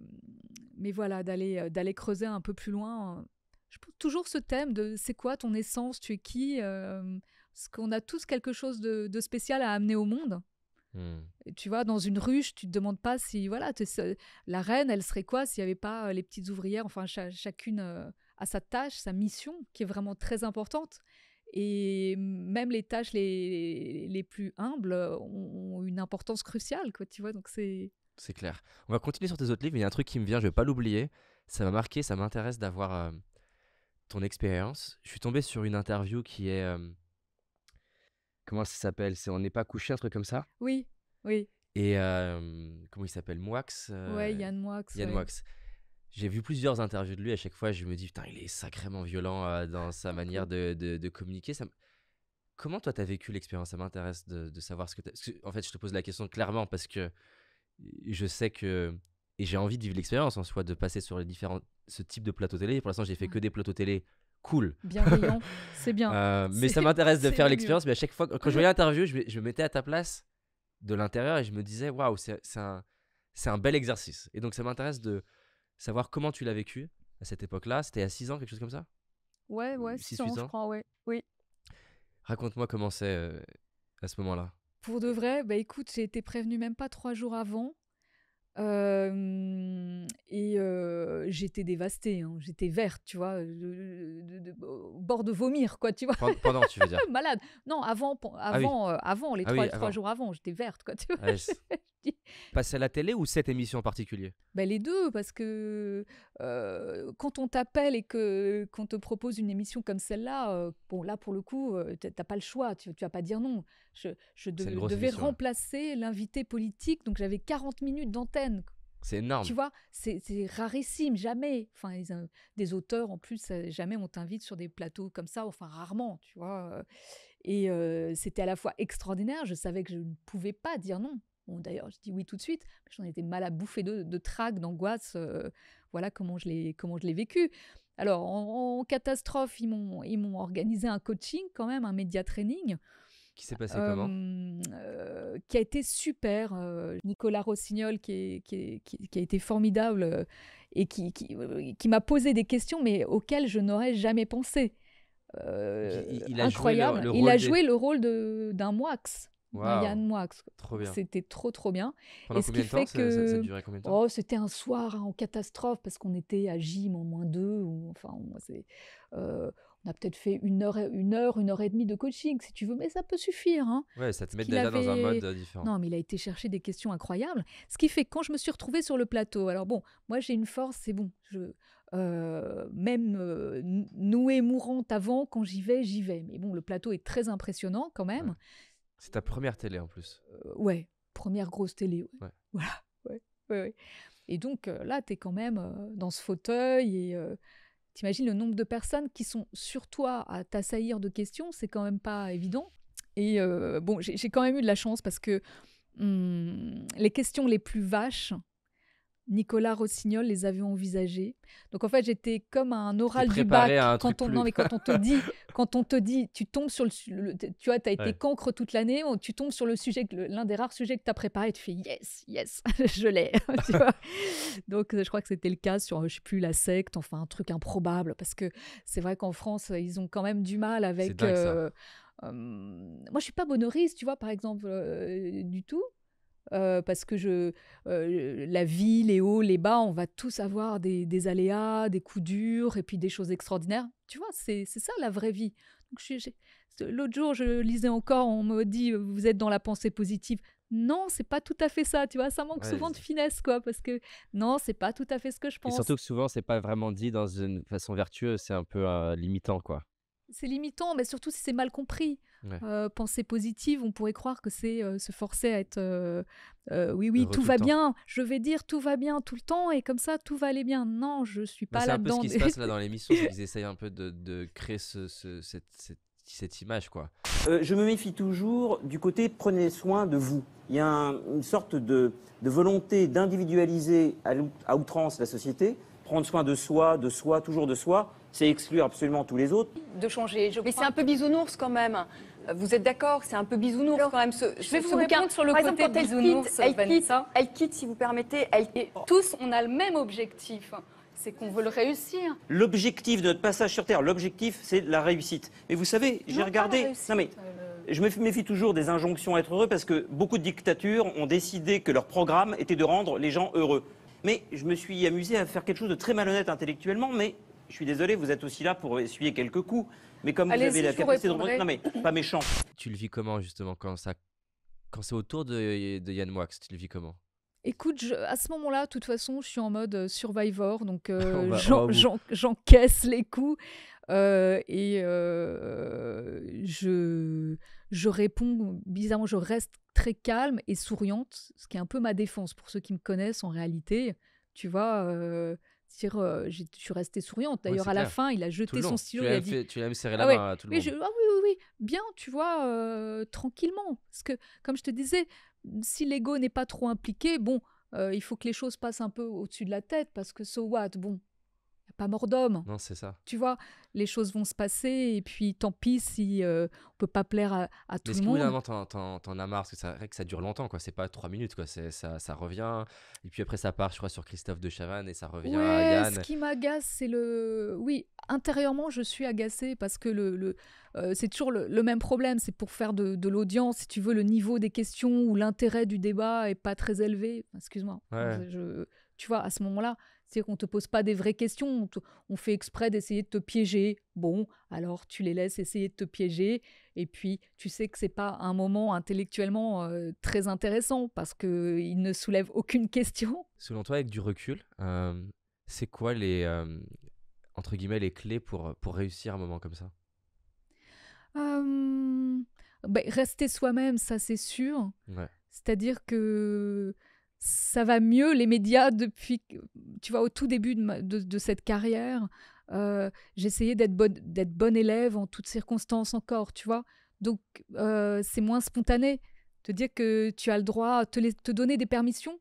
S1: mais voilà, d'aller, euh, d'aller creuser un peu plus loin. Euh, toujours ce thème de c'est quoi ton essence, tu es qui euh, Parce qu'on a tous quelque chose de, spécial à amener au monde. Hmm. Tu vois, dans une ruche, tu te demandes pas si voilà, la reine, elle serait quoi s'il n'y avait pas les petites ouvrières, enfin chacune a sa tâche, sa mission, qui est vraiment très importante. Et même les tâches les, les plus humbles euh, ont une importance cruciale, quoi, tu vois. Donc c'est.
S2: C'est clair. On va continuer sur tes autres livres, il y a un truc qui me vient, je ne vais pas l'oublier. Ça m'a marqué, ça m'intéresse d'avoir euh, ton expérience. Je suis tombé sur une interview qui est. Euh, comment ça s'appelle C'est On n'est pas couché, un truc comme ça
S1: Oui, oui.
S2: Et comment il s'appelle Moix Ouais, Yann Moax Yann j'ai vu plusieurs interviews de lui. À chaque fois, je me dis, putain, il est sacrément violent euh, dans sa manière de, de, communiquer. Ça Comment toi, t'as vécu l'expérience Ça m'intéresse de, de, savoir ce que t'as. En fait, je te pose la question clairement parce que je sais que. Et j'ai envie de vivre l'expérience en soi, de passer sur les différents. ce type de plateau télé. Pour l'instant, j'ai fait que des plateaux télé cool. Bienveillant, c'est bien. Euh, mais ça m'intéresse de faire l'expérience. Mais à chaque fois, quand je voyais l'interview, je, me mettais à ta place de l'intérieur et je me disais, waouh, c'est un, c'est un bel exercice. Et donc, ça m'intéresse de savoir comment tu l'as vécu à cette époque-là. C'était à 6 ans, quelque chose comme ça
S1: Ouais, ouais, 6 ans, je ouais. Oui.
S2: Raconte-moi comment c'est euh, à ce moment-là.
S1: Pour de vrai, bah écoute, j'ai été prévenue même pas trois jours avant. et j'étais dévastée, hein. j'étais verte, tu vois, de, au bord de vomir, quoi, tu vois. Pendant, tu veux dire Malade. Non, avant, ah avant, euh, avant les ah trois, jours avant, j'étais verte, quoi, tu ah, vois.
S2: Passer à la télé ou cette émission en particulier
S1: ben Les deux, parce que euh, quand on t'appelle et que qu'on te propose une émission comme celle-là, euh, bon, là, pour le coup, euh, tu n'as pas le choix, tu ne vas pas dire non. Je, devais remplacer l'invité politique, donc j'avais 40 minutes d'antenne.
S2: C'est énorme. Tu vois,
S1: c'est rarissime, jamais. Enfin, des auteurs, en plus, jamais on t'invite sur des plateaux comme ça, enfin, rarement, tu vois. Et c'était à la fois extraordinaire, je savais que je ne pouvais pas dire non d'ailleurs, je dis oui tout de suite, j'en étais mal à bouffer de, de trac, d'angoisse. Euh, voilà comment je l'ai vécu. Alors, en, catastrophe, ils m'ont organisé un coaching quand même, un média training. Qui s'est passé euh, comment euh, Qui a été super. Nicolas Rossignol, qui, qui, qui, a été formidable et qui, qui, m'a posé des questions, mais auxquelles je n'aurais jamais pensé. incroyable. il a joué le rôle d'un Moax il Yann Moix. C'était trop, trop bien. Pendant ce combien de fait temps, que... ça, Oh, c'était un soir hein, en catastrophe parce qu'on était à gym en moins deux. Ou, enfin, on, euh, a peut-être fait une heure, une heure, une heure et demie de coaching, si tu veux, mais ça peut suffire. Hein.
S2: Ouais, ça te met déjà dans un mode euh, différent. Non,
S1: mais il a été chercher des questions incroyables. Ce qui fait que quand je me suis retrouvée sur le plateau, alors bon, moi j'ai une force, c'est bon. Je, euh, même nouée mourante avant, quand j'y vais, j'y vais. Mais bon, le plateau est très impressionnant quand même.
S2: C'est ta première télé en plus. Euh, ouais,
S1: première grosse télé. Ouais. Voilà. Ouais, ouais, Et donc euh, là, tu es quand même euh, dans ce fauteuil et t'imagines le nombre de personnes qui sont sur toi à t'assaillir de questions, c'est quand même pas évident. Et bon, j'ai quand même eu de la chance parce que hmm, les questions les plus vaches, Nicolas Rossignol les avait envisagés. Donc en fait, j'étais comme un oral du bac quand on quand on te dit quand on te dit tu tombes sur le, tu vois, tu as été cancre toute l'année, tu tombes sur le sujet l'un des rares sujets que tu as préparé, tu fais yes, yes, je l'ai, Donc je crois que c'était le cas sur euh, je sais plus la secte, enfin un truc improbable parce que c'est vrai qu'en France, ils ont quand même du mal avec euh, moi, je suis pas bonoriste, tu vois, par exemple, euh, du tout. Euh, parce que je, euh, la vie, les hauts, les bas, on va tous avoir des, aléas, des coups durs et puis des choses extraordinaires. Tu vois, c'est ça la vraie vie. L'autre jour, je lisais encore, on me dit, euh, vous êtes dans la pensée positive. Non, c'est pas tout à fait ça, tu vois, ça manque souvent de finesse, quoi, parce que non, c'est pas tout à fait ce que je pense. Et surtout que
S2: souvent, c'est pas vraiment dit dans une façon vertueuse, c'est un peu limitant, quoi.
S1: C'est limitant, mais surtout si c'est mal compris. Penser euh, pensée positive, on pourrait croire que c'est euh, se forcer à être euh, oui, oui, tout, va bien, je vais dire tout va bien tout le temps et comme ça tout va aller bien. Non, je suis bah, pas là-dedans. C'est un peu ce qui se passe là
S2: dans l'émission, ils essayent un peu de, créer cette, image. quoi. je me méfie toujours du côté prenez soin de vous. Il y a une sorte de, volonté d'individualiser à, outrance la société, prendre soin de soi, de soi, toujours de soi c'est exclure absolument tous les autres.
S1: De changer, je Mais c'est un peu bisounours quand même. Vous êtes d'accord C'est un peu bisounours quand même. Ce, je vais vous répondre sur le côté bisounours. Elle quitte, elle, si vous permettez. Elle... Et tous, on a le même objectif c'est qu'on veut le réussir.
S2: L'objectif de notre passage sur Terre, l'objectif, c'est la réussite. Mais vous savez, j'ai regardé. non mais euh, je me méfie toujours des injonctions à être heureux parce que beaucoup de dictatures ont décidé que leur programme était de rendre les gens heureux. Mais je me suis amusé à faire quelque chose de très malhonnête intellectuellement, mais je suis désolé, vous êtes aussi là pour essuyer quelques coups. Mais comme vous avez la capacité de Non, mais pas méchant. Tu le vis comment, justement, quand, ça... quand c'est autour de, de Yann Moix Tu le vis comment
S1: Écoute, à ce moment-là, de toute façon, je suis en mode euh, survivor, donc euh, j'encaisse les coups euh, et je, je réponds, bizarrement, je reste très calme et souriante, ce qui est un peu ma défense pour ceux qui me connaissent en réalité. Tu vois, dire, euh, je suis restée souriante. D'ailleurs, à la fin, il a jeté son stylo. Tu, il dit,
S2: tu serré ah la main à tout le monde.
S1: Ah oui, oui, oui, bien, tu vois, euh, tranquillement. Parce que, comme je te disais, si l'ego n'est pas trop impliqué, bon, euh, il faut que les choses passent un peu au-dessus de la tête parce que so what, bon, pas mort d'homme. Non, c'est ça. Tu vois, les choses vont se passer et puis tant pis si euh, on peut pas plaire à, tout le monde. Mais
S2: t'en, t'en, t'en as marre c'est que ça, que ça dure longtemps, quoi. C'est pas trois minutes, quoi. C'est, ça, revient et puis après ça part, je crois, sur Christophe de Chavannes et ça revient à Yann. Ce qui
S1: m'agace, c'est le. Oui, intérieurement, je suis agacée parce que le, euh, c'est toujours le, même problème. C'est pour faire de, l'audience, si tu veux, le niveau des questions ou l'intérêt du débat est pas très élevé. Excuse-moi. Je, tu vois, à ce moment-là cest ne qu'on te pose pas des vraies questions, on, fait exprès d'essayer de te piéger. Bon, alors tu les laisses essayer de te piéger, et puis tu sais que c'est pas un moment intellectuellement euh, très intéressant parce qu'il ne soulève aucune question.
S2: Selon toi, avec du recul, euh, c'est quoi les euh, entre guillemets les clés pour pour réussir un moment comme ça
S1: ben, Rester soi-même, ça c'est sûr. C'est-à-dire que ça va mieux les médias depuis, tu vois, au tout début de, cette carrière. Euh, j'essayais d'être bonne, élève en toutes circonstances encore, tu vois. Donc, euh, c'est moins spontané. de dire que tu as le droit, de te, donner des permissions.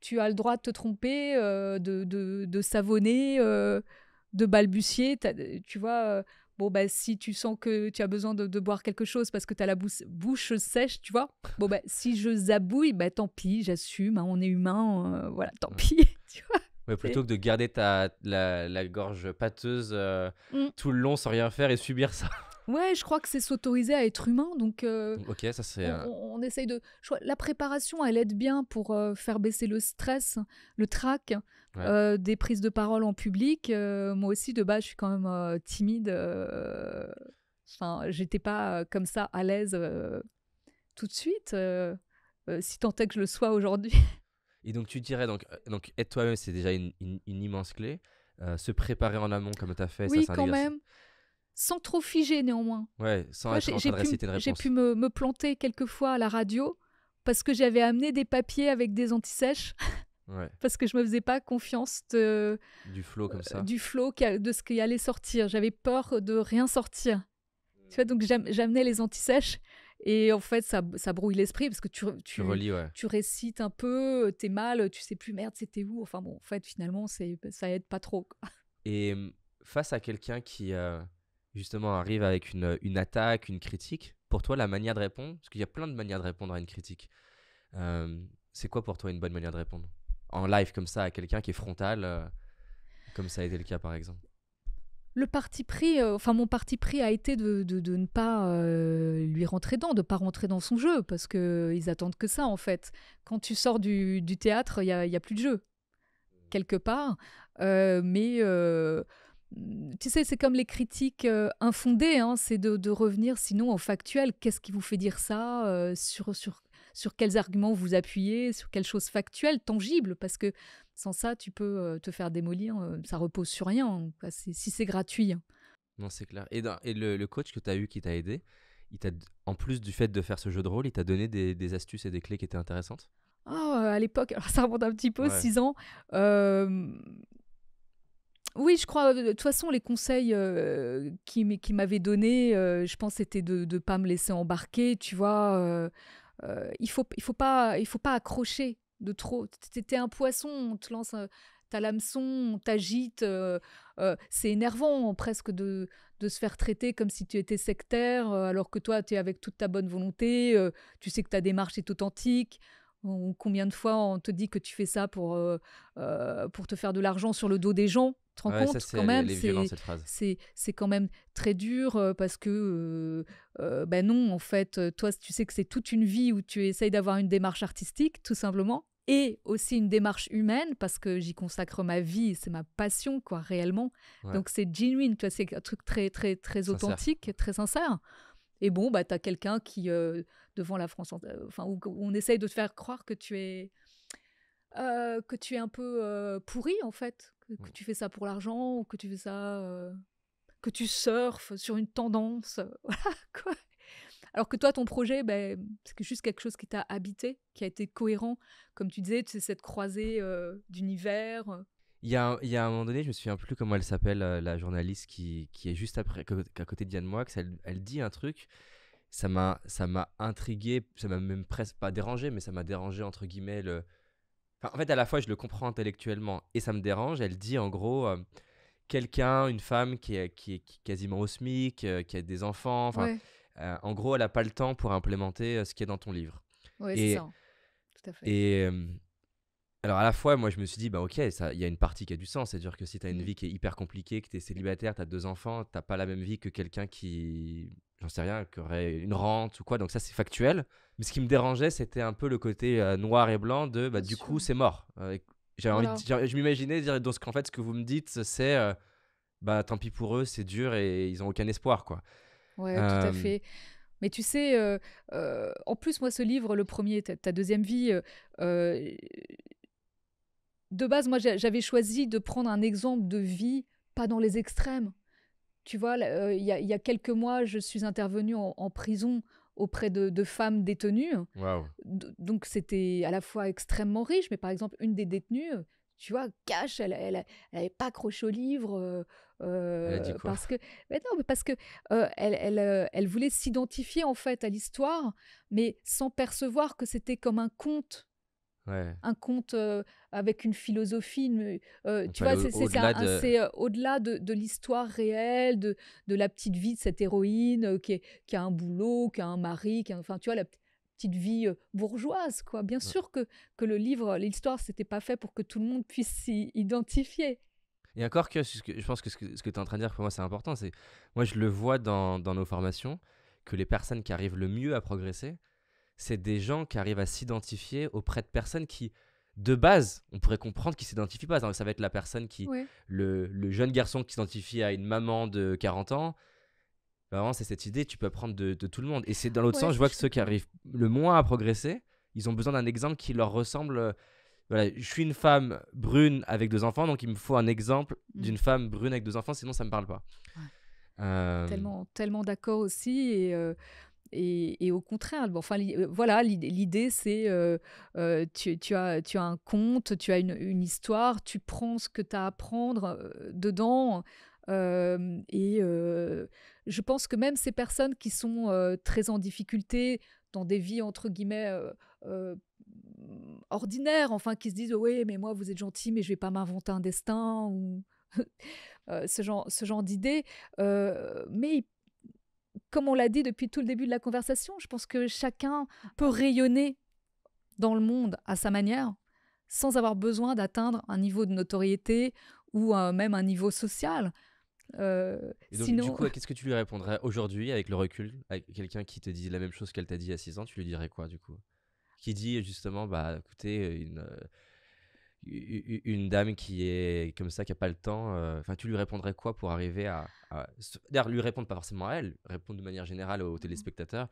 S1: Tu as le droit de te tromper, euh, de, de, savonner, de balbutier. Tu vois, bon, bah, si tu sens que tu as besoin de, boire quelque chose parce que tu as la bouche, bouche, sèche, tu vois, bon, bah, si je zabouille, bah, tant pis, j'assume, hein, on est humain, euh, voilà, tant pis, tu vois. plutôt que
S2: de garder ta, la, gorge pâteuse euh, mmh. tout le long sans rien faire et subir ça.
S1: Ouais, je crois que c'est s'autoriser à être humain. Donc, euh, ok, ça c'est. On, euh, essaye de. la préparation, elle aide bien pour euh, faire baisser le stress, le trac, des prises de parole en public. moi aussi, de base, je suis quand même timide. Enfin, j'étais pas comme ça à l'aise tout de suite, si tant est que je le sois aujourd'hui.
S2: Et donc, tu dirais, donc, donc être toi-même, c'est déjà une, immense clé. se préparer en amont, comme tu as fait, oui, ça, c'est quand même
S1: sans trop figer néanmoins.
S2: Ouais, sans j'ai, pu, j'ai pu
S1: me, planter quelques fois à la radio parce que j'avais amené des papiers avec des antisèches. Ouais. parce que je me faisais pas confiance du
S2: flow comme ça. Euh, du
S1: flow de ce qui allait sortir. J'avais peur de rien sortir. Tu vois, donc j'amenais les antisèches et en fait ça, brouille l'esprit parce que tu, tu, récites un peu, euh, t'es mal, tu sais plus merde, c'était où. Enfin bon, en fait finalement c'est ça aide pas trop.
S2: Et mmh, face à quelqu'un qui euh, justement arrive avec euh, une, attaque, une critique, pour toi, la manière de répondre, parce qu'il y a plein de manières de répondre à une critique, euh, c'est quoi pour toi une bonne manière de répondre En live comme ça, à quelqu'un qui est frontal, euh, comme ça a été le cas par exemple
S1: le parti pris, enfin mon parti pris a été de, ne pas lui rentrer dedans, de ne pas rentrer dans son jeu, parce qu'ils attendent que ça en fait. Quand tu sors du, théâtre, il n'y a, y a, plus de jeu, mmh. quelque part. mais Mmh, tu sais, c'est comme les critiques euh, infondées, hein, c'est de, revenir sinon au factuel. Qu'est-ce qui vous fait dire ça euh, sur, sur, sur quels arguments vous appuyez Sur quelles choses factuelles, tangibles Parce que sans ça, tu peux euh, te faire démolir. ça repose sur rien, si c'est gratuit. Hein.
S2: Non, c'est clair. Et, et le, coach que tu as eu qui t'a aidé, il t'a, en plus du fait de faire ce jeu de rôle, il t'a donné des, astuces et des clés qui étaient intéressantes
S1: ah, à l'époque, alors ça remonte un petit peu, 6 ans. Oui, je crois. De toute façon, les conseils euh, qu'il qui, m'avaient donnés, euh, je pense, c'était de ne pas me laisser embarquer. Tu vois, euh, il ne faut pas, accrocher de trop. tu es un poisson, on te lance, ta l'hameçon, on t'agite. c'est énervant hein, presque de se faire traiter comme si tu étais sectaire, alors que toi, tu es avec toute ta bonne volonté, tu sais que ta démarche est authentique combien de fois on te dit que tu fais ça pour, euh, euh, pour te faire de l'argent sur le dos des gens te rends compte c'est quand même très dur euh, parce que ben non en fait toi tu sais que c'est toute une vie où tu essayes d'avoir une démarche artistique tout simplement et aussi une démarche humaine parce que j'y consacre ma vie c'est ma passion quoi réellement donc c'est genuine tu vois c'est un truc très très très authentique très sincère et bon bah as quelqu'un qui devant la France, hein, euh, enfin, où, on essaye de te faire croire que tu es, euh, que tu es un peu euh, pourri, en fait, que, mm. tu fais ça pour l'argent, que tu fais ça, que tu surfes sur une tendance, quoi. Alors que toi, ton projet, ben, c'est juste quelque chose qui t'a habité, qui a été cohérent. Comme tu disais, c'est cette croisée d'univers,
S2: il y, a, il y, a, un moment donné, je me souviens plus comment elle s'appelle, la journaliste qui, est juste après, à côté de Diane Moix, elle, elle dit un truc ça m'a ça m'a intrigué, ça m'a même presque pas dérangé, mais ça m'a dérangé entre guillemets le. en fait, à la fois je le comprends intellectuellement et ça me dérange. Elle dit en gros euh, quelqu'un, une femme qui est, qui est, quasiment au SMIC, euh, qui a des enfants. enfin euh, en gros, elle n'a pas le temps pour implémenter ce qui est dans ton livre. Oui, c'est ça. Hein. Tout à fait. Et alors à la fois, moi je me suis dit, bah ok, il y a une partie qui a du sens. C'est-à-dire que si tu as une mmh. vie qui est hyper compliquée, que tu es célibataire, tu as deux enfants, tu pas la même vie que quelqu'un qui j'en sais rien, y aurait une rente ou quoi. Donc ça, c'est factuel. Mais ce qui me dérangeait, c'était un peu le côté euh, noir et blanc de, bah, du coup, c'est mort. Euh, j'avais envie je m'imaginais dire, donc qu'en fait, ce que vous me dites, c'est, euh, bah, tant pis pour eux, c'est dur et ils n'ont aucun espoir, quoi. Ouais, tout à fait.
S1: Mais tu sais, en plus, moi, ce livre, le premier, ta deuxième vie, de base, moi, j'avais choisi de prendre un exemple de vie, pas dans les extrêmes tu vois, euh, il y, a quelques mois, je suis intervenue en, prison auprès de, femmes détenues. Donc c'était à la fois extrêmement riche, mais par exemple, une des détenues, tu vois, cash, elle n'avait elle, pas accroché au livre. Euh, euh, parce que, mais non, parce que elle, elle, elle voulait s'identifier en fait à l'histoire, mais sans percevoir que c'était comme un conte un conte avec une philosophie, tu vois, c'est au-delà de, l'histoire réelle, de, de, la petite vie de cette héroïne qui, a un boulot, qui a un mari, qui enfin, tu vois, la petite vie bourgeoise, quoi. Bien sûr que, que le livre, l'histoire, c'était pas fait pour que tout le monde puisse s'y identifier.
S2: Et encore que, je pense que ce que, tu es en train de dire pour moi, c'est important. C'est Moi, je le vois dans nos formations que les personnes qui arrivent le mieux à progresser, c'est des gens qui arrivent à s'identifier auprès de personnes qui, de base, on pourrait comprendre qu'ils ne s'identifient pas. Ça va être la personne qui, le, jeune garçon qui s'identifie à une maman de 40 ans. Vraiment, c'est cette idée, tu peux prendre de, tout le monde. Et c'est dans l'autre sens, je vois que ceux qui arrivent le moins à progresser, ils ont besoin d'un exemple qui leur ressemble. Euh, voilà, je suis une femme brune avec deux enfants, donc il me faut un exemple mmh. d'une femme brune avec deux enfants, sinon ça ne me parle pas. Euh,
S1: tellement, tellement d'accord aussi. Et euh, et, au contraire, bon, enfin, voilà, l'idée, c'est euh, euh, tu, as, tu as un conte, tu as une, histoire, tu prends ce que tu as à apprendre euh, dedans. et je pense que même ces personnes qui sont très en difficulté dans des vies, entre guillemets, mm, ordinaires, enfin, qui se disent Oui, mais moi, vous êtes gentil, mais je vais pas m'inventer un destin, ou ce genre, ce genre d'idée. mais ils comme on l'a dit depuis tout le début de la conversation, je pense que chacun peut rayonner dans le monde à sa manière sans avoir besoin d'atteindre un niveau de notoriété ou euh, même un niveau social. Euh, sinon... Du coup,
S2: qu'est-ce que tu lui répondrais aujourd'hui avec le recul avec Quelqu'un qui te dit la même chose qu'elle t'a dit à 6 ans, tu lui dirais quoi du coup Qui dit justement, bah écoutez, une, euh, une dame qui est comme ça, qui n'a pas le temps, euh, enfin, tu lui répondrais quoi pour arriver à. D'ailleurs, lui répondre pas forcément à elle, répondre de manière générale aux mmh téléspectateurs.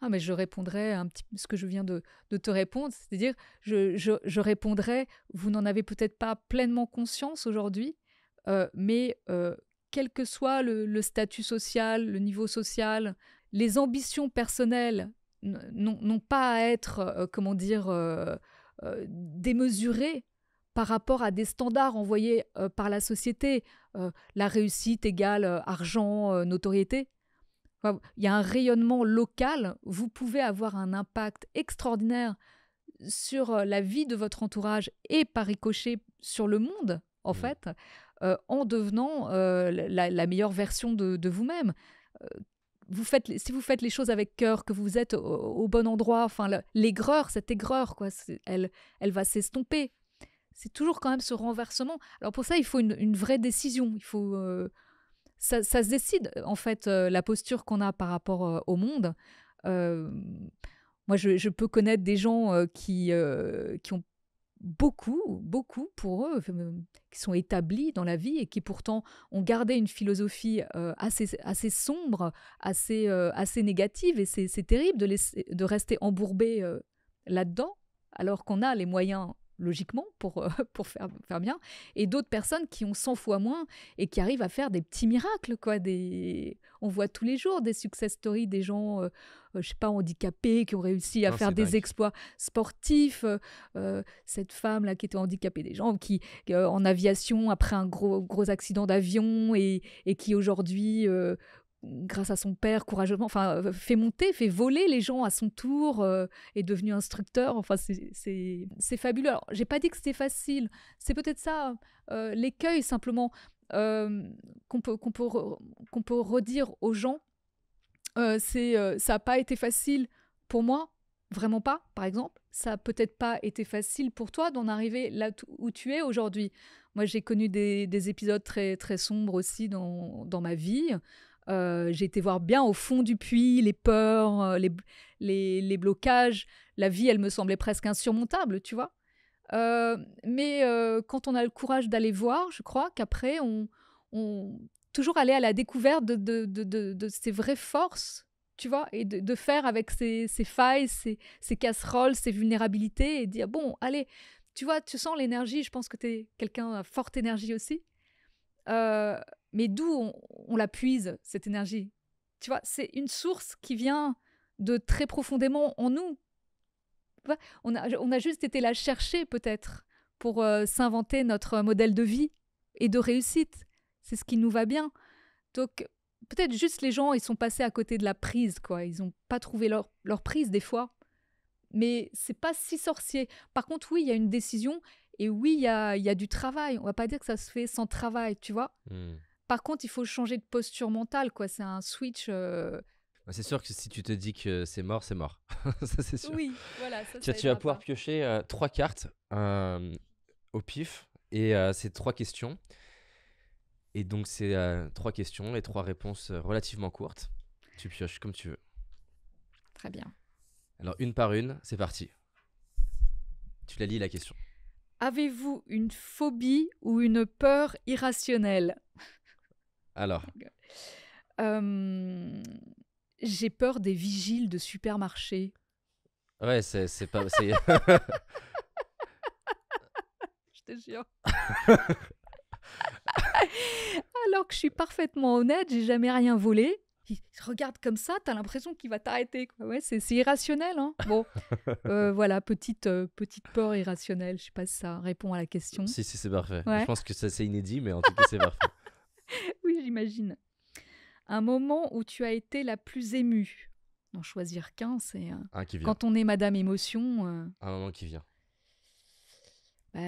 S1: Ah, mais je répondrais un petit ce que je viens de, te répondre, c'est-à-dire, je, je, répondrais, vous n'en avez peut-être pas pleinement conscience aujourd'hui, euh, mais euh, quel que soit le, le, statut social, le niveau social, les ambitions personnelles n'ont pas à être, comment dire, démesurées par rapport à des standards envoyés euh, par la société, euh, la réussite égale euh, argent, notoriété. il y a un rayonnement local, vous pouvez avoir un impact extraordinaire sur la vie de votre entourage et par ricochet sur le monde, en mmh. fait, en devenant la, meilleure version de, vous-même. si vous faites les choses avec cœur, que vous êtes au, bon endroit, enfin l'aigreur, cette aigreur, quoi, elle va s'estomper c'est toujours quand même ce renversement. Alors pour ça, il faut une, vraie décision. Il faut euh, ça, se décide euh, en fait euh, la posture qu'on a par rapport au monde. moi, je, peux connaître des gens qui qui ont beaucoup, beaucoup pour eux, qui sont établis dans la vie et qui pourtant ont gardé une philosophie assez, assez sombre, assez, assez négative. Et c'est terrible de, de rester embourbé là-dedans alors qu'on a les moyens logiquement, pour, euh, pour faire, faire bien, et d'autres personnes qui ont 100 fois moins et qui arrivent à faire des petits miracles, quoi. Des... On voit tous les jours des success stories des gens, euh, euh, je sais pas, handicapés, qui ont réussi à faire des exploits sportifs. cette femme-là qui était handicapée, des gens qui, en aviation, après un gros, gros accident d'avion et, et qui aujourd'hui grâce à son père, courageusement, enfin, euh, fait monter, fait voler les gens à son tour, euh, est devenu instructeur. Enfin, c'est fabuleux. j'ai pas dit que c'était facile. C'est peut-être ça, euh, l'écueil simplement qu'on peut, peut, qu'on peut redire aux gens. c'est ça n'a pas été facile pour moi, vraiment pas, par exemple. Ça n'a peut-être pas été facile pour toi d'en arriver là où tu es aujourd'hui. Moi, j'ai connu des, épisodes très, très sombres aussi dans ma vie. Euh, j'ai été voir bien au fond du puits, les peurs, euh, les, les, blocages. La vie, elle me semblait presque insurmontable, tu vois. Euh, mais quand on a le courage d'aller voir, je crois qu'après, on, on, toujours aller à la découverte de, de, de, de ses vraies forces, tu vois, et de, faire avec ses, ses failles, ses, ses, casseroles, ses vulnérabilités, et dire, bon, allez, tu vois, tu sens l'énergie, je pense que tu es quelqu'un à forte énergie aussi mais d'où on, la puise, cette énergie Tu vois, c'est une source qui vient de très profondément en nous. On a, on a juste été la chercher peut-être pour euh, s'inventer notre modèle de vie et de réussite. C'est ce qui nous va bien. Donc peut-être juste les gens, ils sont passés à côté de la prise, quoi. Ils n'ont pas trouvé leur, leur prise des fois. Mais c'est pas si sorcier. Par contre, oui, il y a une décision et oui, il y a, du travail. On va pas dire que ça se fait sans travail, tu vois. Hmm. Par contre, il faut changer de posture mentale, quoi. C'est un switch. Euh,
S2: bah, c'est sûr que si tu te dis que c'est mort, c'est mort. ça, c'est sûr.
S1: Oui, voilà. tu, vas pouvoir
S2: piocher euh, trois cartes euh, au pif et c'est trois questions. Et donc, c'est trois questions et trois réponses relativement courtes. Tu pioches comme tu veux. Très bien. Alors, une par une, c'est parti. Tu la lis la question.
S1: Avez-vous une phobie ou une peur irrationnelle alors. Oh j'ai peur des vigiles de supermarché.
S2: Ouais, c'est, c'est pas. je
S1: te jure. Alors que je suis parfaitement honnête, j'ai jamais rien volé. Il regarde comme ça, t'as l'impression qu'il va t'arrêter. Ouais, c'est, irrationnel. Hein. bon, euh, voilà, petite, euh, petite peur irrationnelle. Je sais pas si ça répond à la question. Si, si, c'est parfait. Je
S2: pense que ça, c'est inédit, mais en tout cas, c'est parfait.
S1: oui, j'imagine. Un moment où tu as été la plus émue. Non, choisir qu'un, c'est. Euh, Un Quand on est Madame Émotion, euh.
S2: Un moment qui vient.
S1: Bah,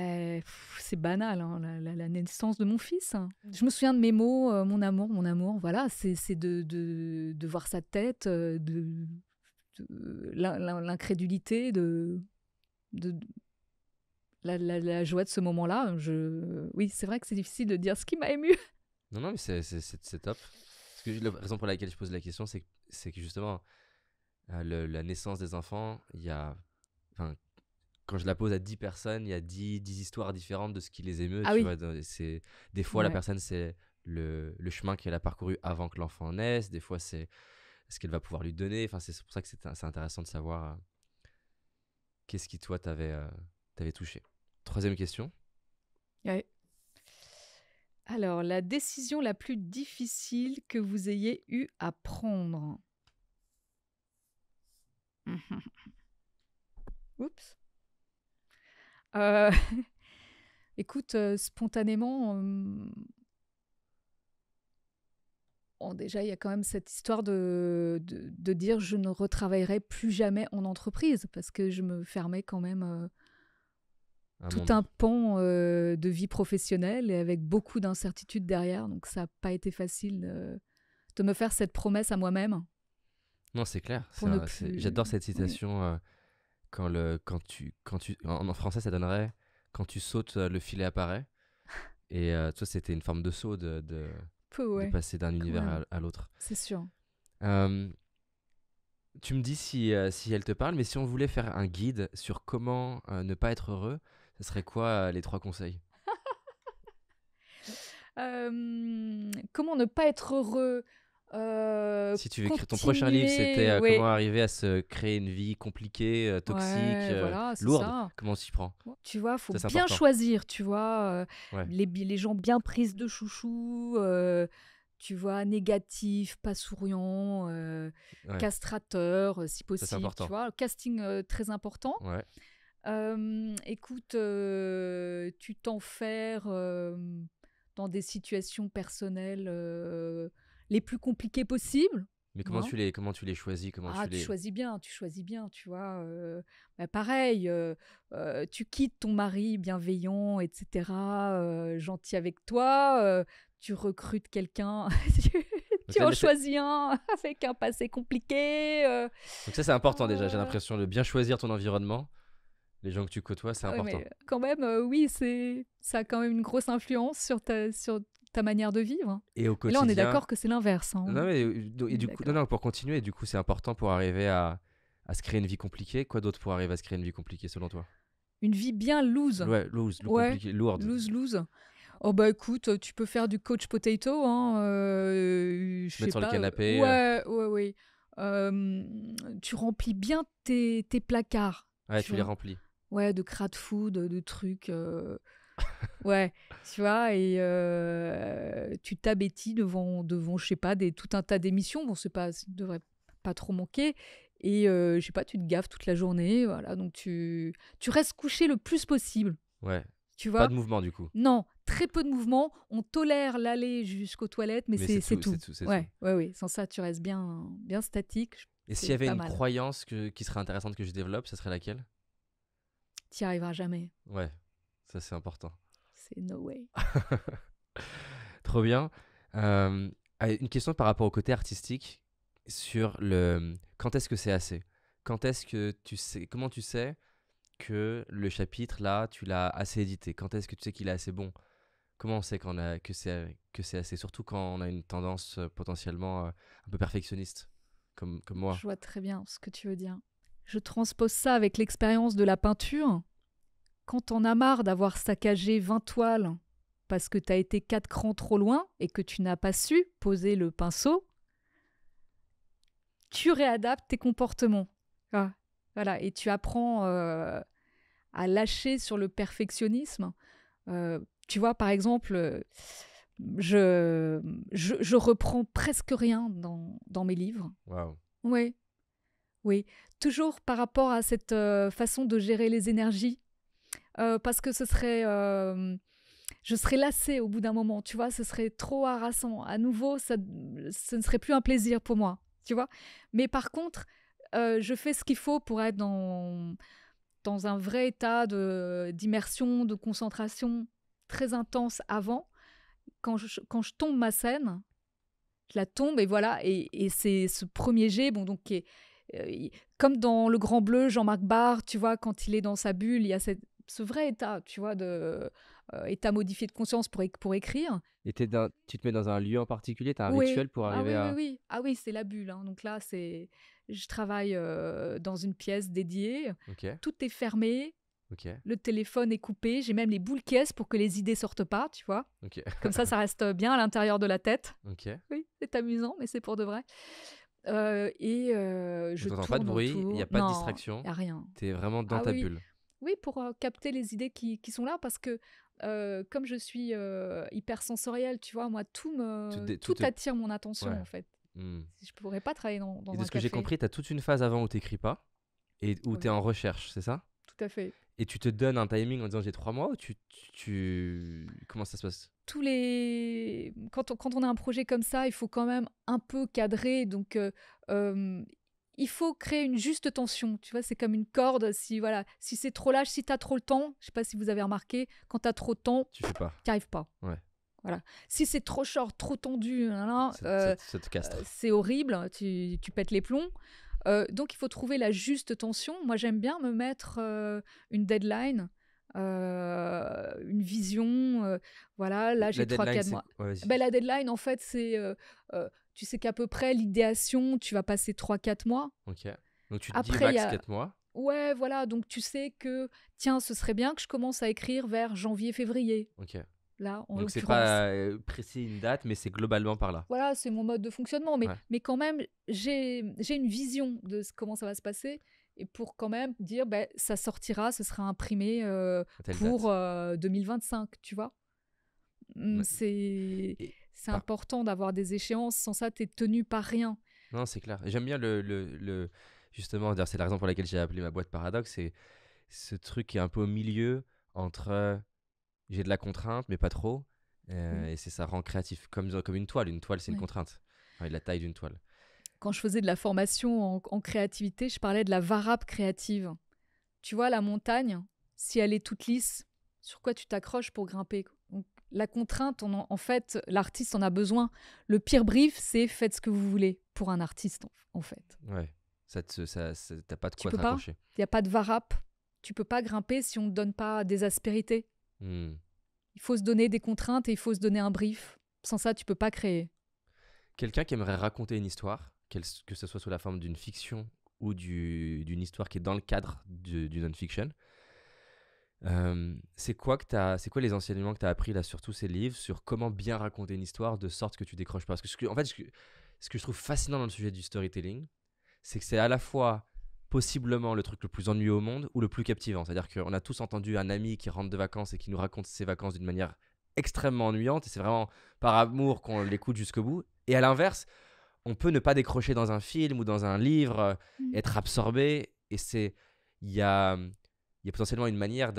S1: c'est banal, hein, la, naissance de mon fils. Hein. Mm. Je me souviens de mes mots, euh, mon amour, mon amour, voilà, c'est de, de, voir sa tête, de, l'incrédulité, de, la, joie de ce moment-là. Je... Oui, c'est vrai que c'est difficile de dire ce qui m'a ému.
S2: Non, non, mais c'est top. que la raison pour laquelle je pose la question, c'est que, justement, euh, la naissance des enfants, il y a. quand je la pose à 10 personnes, il y a 10, histoires différentes de ce qui les émeut. Ah des fois, la personne, c'est le, le, chemin qu'elle a parcouru avant que l'enfant naisse. Des fois, c'est ce qu'elle va pouvoir lui donner. Enfin, c'est pour ça que c'est intéressant de savoir euh, qu'est-ce qui, toi, t'avais euh, touché. Troisième question.
S1: Alors, la décision la plus difficile que vous ayez eu à prendre. Oups. Euh, écoute, euh, spontanément, hmm, déjà, il y a quand même cette histoire de, de, dire je ne retravaillerai plus jamais en entreprise parce que je me fermais quand même euh, tout un pan euh, de vie professionnelle et avec beaucoup d'incertitudes derrière. Donc ça n'a pas été facile de me faire cette promesse à moi-même.
S2: Non, c'est clair. J'adore cette citation. Euh, quand, le, quand tu, quand tu, en, français, ça donnerait quand tu sautes, euh, le filet apparaît. et toi, c'était une forme de saut de, de, passer d'un univers à, l'autre. C'est sûr. tu me dis si, si elle te parle, mais si on voulait faire un guide sur comment ne pas être heureux, ce serait quoi euh, les trois conseils
S1: Comment ne pas être heureux euh, si tu veux écrire ton prochain livre, c'était euh, comment
S2: arriver à se créer une vie compliquée, toxique, lourde. Comment s'y prend Tu vois, faut bien choisir.
S1: Tu vois, les, gens bien prises de chouchou, tu vois, négatifs, pas souriants, castrateurs, si possible. tu vois, casting très important écoute, tu t'enfermes dans des situations personnelles les plus compliquées possibles. Mais comment, tu les,
S2: comment tu les choisis comment ah, tu, choisis
S1: bien, tu choisis bien, tu vois. Bah, pareil, tu quittes ton mari bienveillant, etc., gentil avec toi, tu recrutes quelqu'un,
S2: tu en choisis
S1: un avec un passé compliqué.
S2: Donc ça c'est important déjà, j'ai l'impression de bien choisir ton environnement les gens que tu côtoies, c'est ah important. mais
S1: quand même, euh, oui, c'est ça a quand même une grosse influence sur ta, sur ta manière de vivre. Et au quotidien. là, on est d'accord que c'est l'inverse. Hein. Non, mais
S2: euh, du coup, pour continuer, du coup, c'est important pour arriver à, à, se créer une vie compliquée. Quoi d'autre pour arriver à se créer une vie compliquée, selon toi
S1: Une vie bien loose. Ouais, loose, lourde. Loose, loose. Oh bah écoute, tu peux faire du coach potato, hein. Euh, je Mettre sur le canapé. Ouais, euh. ouais, tu remplis bien tes, tes placards.
S2: Ouais, tu les remplis
S1: ouais, de crat food, de trucs. Euh, ouais, tu vois, et euh, tu t'abétis devant, devant, je sais pas, des, tout un tas d'émissions. Bon, c'est pas, ça ne devrait pas trop manquer. Et je euh, je sais pas, tu te gaffes toute la journée, voilà. Donc tu, tu restes couché le plus possible. Ouais. Tu vois. Pas de mouvement du coup. Non, très peu de mouvement. On tolère l'aller jusqu'aux toilettes, mais, c'est tout. ouais, ouais, oui. Sans ça, tu restes bien, bien statique. Et s'il y avait une
S2: croyance que, qui serait intéressante que je développe, ce serait laquelle
S1: tu arriveras jamais.
S2: Ouais, ça c'est important.
S1: C'est no way.
S2: Trop bien. Euh, ah, une question par rapport au côté artistique sur le quand est-ce que c'est assez Quand est-ce que tu sais comment tu sais que le chapitre là tu l'as assez édité Quand est-ce que tu sais qu'il est assez bon Comment on sait qu'on a que c'est que c'est assez surtout quand on a une tendance euh, potentiellement euh, un peu perfectionniste comme comme moi. Je
S1: vois très bien ce que tu veux dire. Je transpose ça avec l'expérience de la peinture. Quand on as marre d'avoir saccagé 20 toiles parce que tu as été quatre crans trop loin et que tu n'as pas su poser le pinceau, tu réadaptes tes comportements. Ah. Voilà, et tu apprends euh, à lâcher sur le perfectionnisme. Euh, tu vois, par exemple, je, je, reprends presque rien dans, mes livres. Wow. Oui, oui, toujours par rapport à cette euh, façon de gérer les énergies, euh, parce que ce serait, euh, je serais lassée au bout d'un moment, tu vois, ce serait trop harassant. À nouveau, ce ne serait plus un plaisir pour moi, tu vois. Mais par contre, je fais ce qu'il faut pour être dans, dans un vrai état de, d'immersion, de concentration très intense avant. Quand je, quand je tombe ma scène, je la tombe et voilà, et, et c'est ce premier jet, bon, donc qui est euh, comme dans Le Grand Bleu, Jean-Marc Barr, tu vois, quand il est dans sa bulle, il y a ce vrai état, tu vois, de euh, état modifié de conscience pour, pour écrire.
S2: Et tu te mets dans un lieu en particulier, tu as un rituel pour ah arriver ah oui, à...
S1: Oui, Ah oui, c'est la bulle. Hein. Donc là, c'est je travaille euh, dans une pièce dédiée. Tout est fermé. Le téléphone est coupé. J'ai même les boules caisses pour que les idées sortent pas, tu vois. Comme ça, ça reste bien à l'intérieur de la tête. Oui, c'est amusant, mais c'est pour de vrai. Euh, et euh, je tourne pas de bruit, il n'y a pas de distraction. Il a rien. Tu es vraiment dans ah ta bulle. Oui, pour euh, capter les idées qui, qui, sont là, parce que comme je suis hyper sensorielle, tu vois, moi, tout, me, tout, attire mon attention, en fait. Hmm. Je ne pourrais pas travailler dans, dans de ce que j'ai compris,
S2: tu as toute une phase avant où tu n'écris pas et où tu es en recherche, c'est ça Tout à fait. Et tu te donnes un timing en disant j'ai trois mois ou tu, Comment ça se passe
S1: Tous les. Quand on, quand on a un projet comme ça, il faut quand même un peu cadrer. Donc. Euh, euh, il faut créer une juste tension, tu vois, c'est comme une corde, si voilà, si c'est trop lâche, si t'as trop le temps, je sais pas si vous avez remarqué, quand t'as trop le temps, tu fais pas, arrives pas. Ouais. Voilà. Si c'est trop short, trop tendu, euh, c'est horrible, tu, tu, pètes les plombs. Euh, donc il faut trouver la juste tension. Moi j'aime bien me mettre euh, une deadline. Euh, une vision, voilà, là j'ai 3-4 mois. Ben, la deadline, en fait, c'est, tu sais qu'à peu près l'idéation, tu vas passer 3-4 mois. Ok. Donc tu te Après, dis max a... 4 mois. Ouais, voilà, donc tu sais que, tiens, ce serait bien que je commence à écrire vers janvier-février. Ok là. En Donc pas
S2: euh, précis une date, mais c'est globalement par là.
S1: Voilà, c'est mon mode de fonctionnement, mais, mais quand même, j'ai une vision de comment ça va se passer. Et pour quand même dire, ben, ça sortira, ce sera imprimé euh, pour 2025, euh, tu vois. Mmh, c'est important d'avoir des échéances, sans ça, tu es tenu par rien.
S2: Non, c'est clair. J'aime bien le, le... justement, c'est la raison pour laquelle j'ai appelé ma boîte Paradoxe, c'est ce truc qui est un peu au milieu entre j'ai de la contrainte, mais pas trop. Euh, mmh. Et c'est ça rend créatif, comme, comme une toile. Une toile, c'est une contrainte. la taille d'une toile.
S1: Quand je faisais de la formation en, créativité, je parlais de la varap créative. Tu vois, la montagne, si elle est toute lisse, sur quoi tu t'accroches pour grimper La contrainte, on en, fait, l'artiste en a besoin. Le pire brief, c'est faites ce que vous voulez pour un artiste, en, fait.
S2: Ouais, ça, te, pas de quoi t'accrocher.
S1: Il n'y a pas de varap. Tu peux pas grimper si on ne te donne pas des aspérités. Hmm. Il faut se donner des contraintes et il faut se donner un brief. Sans ça, tu peux pas créer.
S2: Quelqu'un qui aimerait raconter une histoire, que ce soit sous la forme d'une fiction ou d'une histoire qui est dans le cadre du, non-fiction, euh, c'est quoi quoi les enseignements que tu as appris là sur tous ces livres, sur comment bien raconter une histoire de sorte que tu décroches pas Parce que, en fait, ce que, ce que je trouve fascinant dans le sujet du storytelling, c'est que c'est à la fois possiblement le truc le plus ennuyeux au monde ou le plus captivant. C'est-à-dire qu'on a tous entendu un ami qui rentre de vacances et qui nous raconte ses vacances d'une manière extrêmement ennuyante, et c'est vraiment par amour qu'on l'écoute jusqu'au bout. Et à l'inverse, on peut ne pas décrocher dans un film ou dans un livre, euh, mm. être absorbé, et c'est il y a, y a potentiellement une manière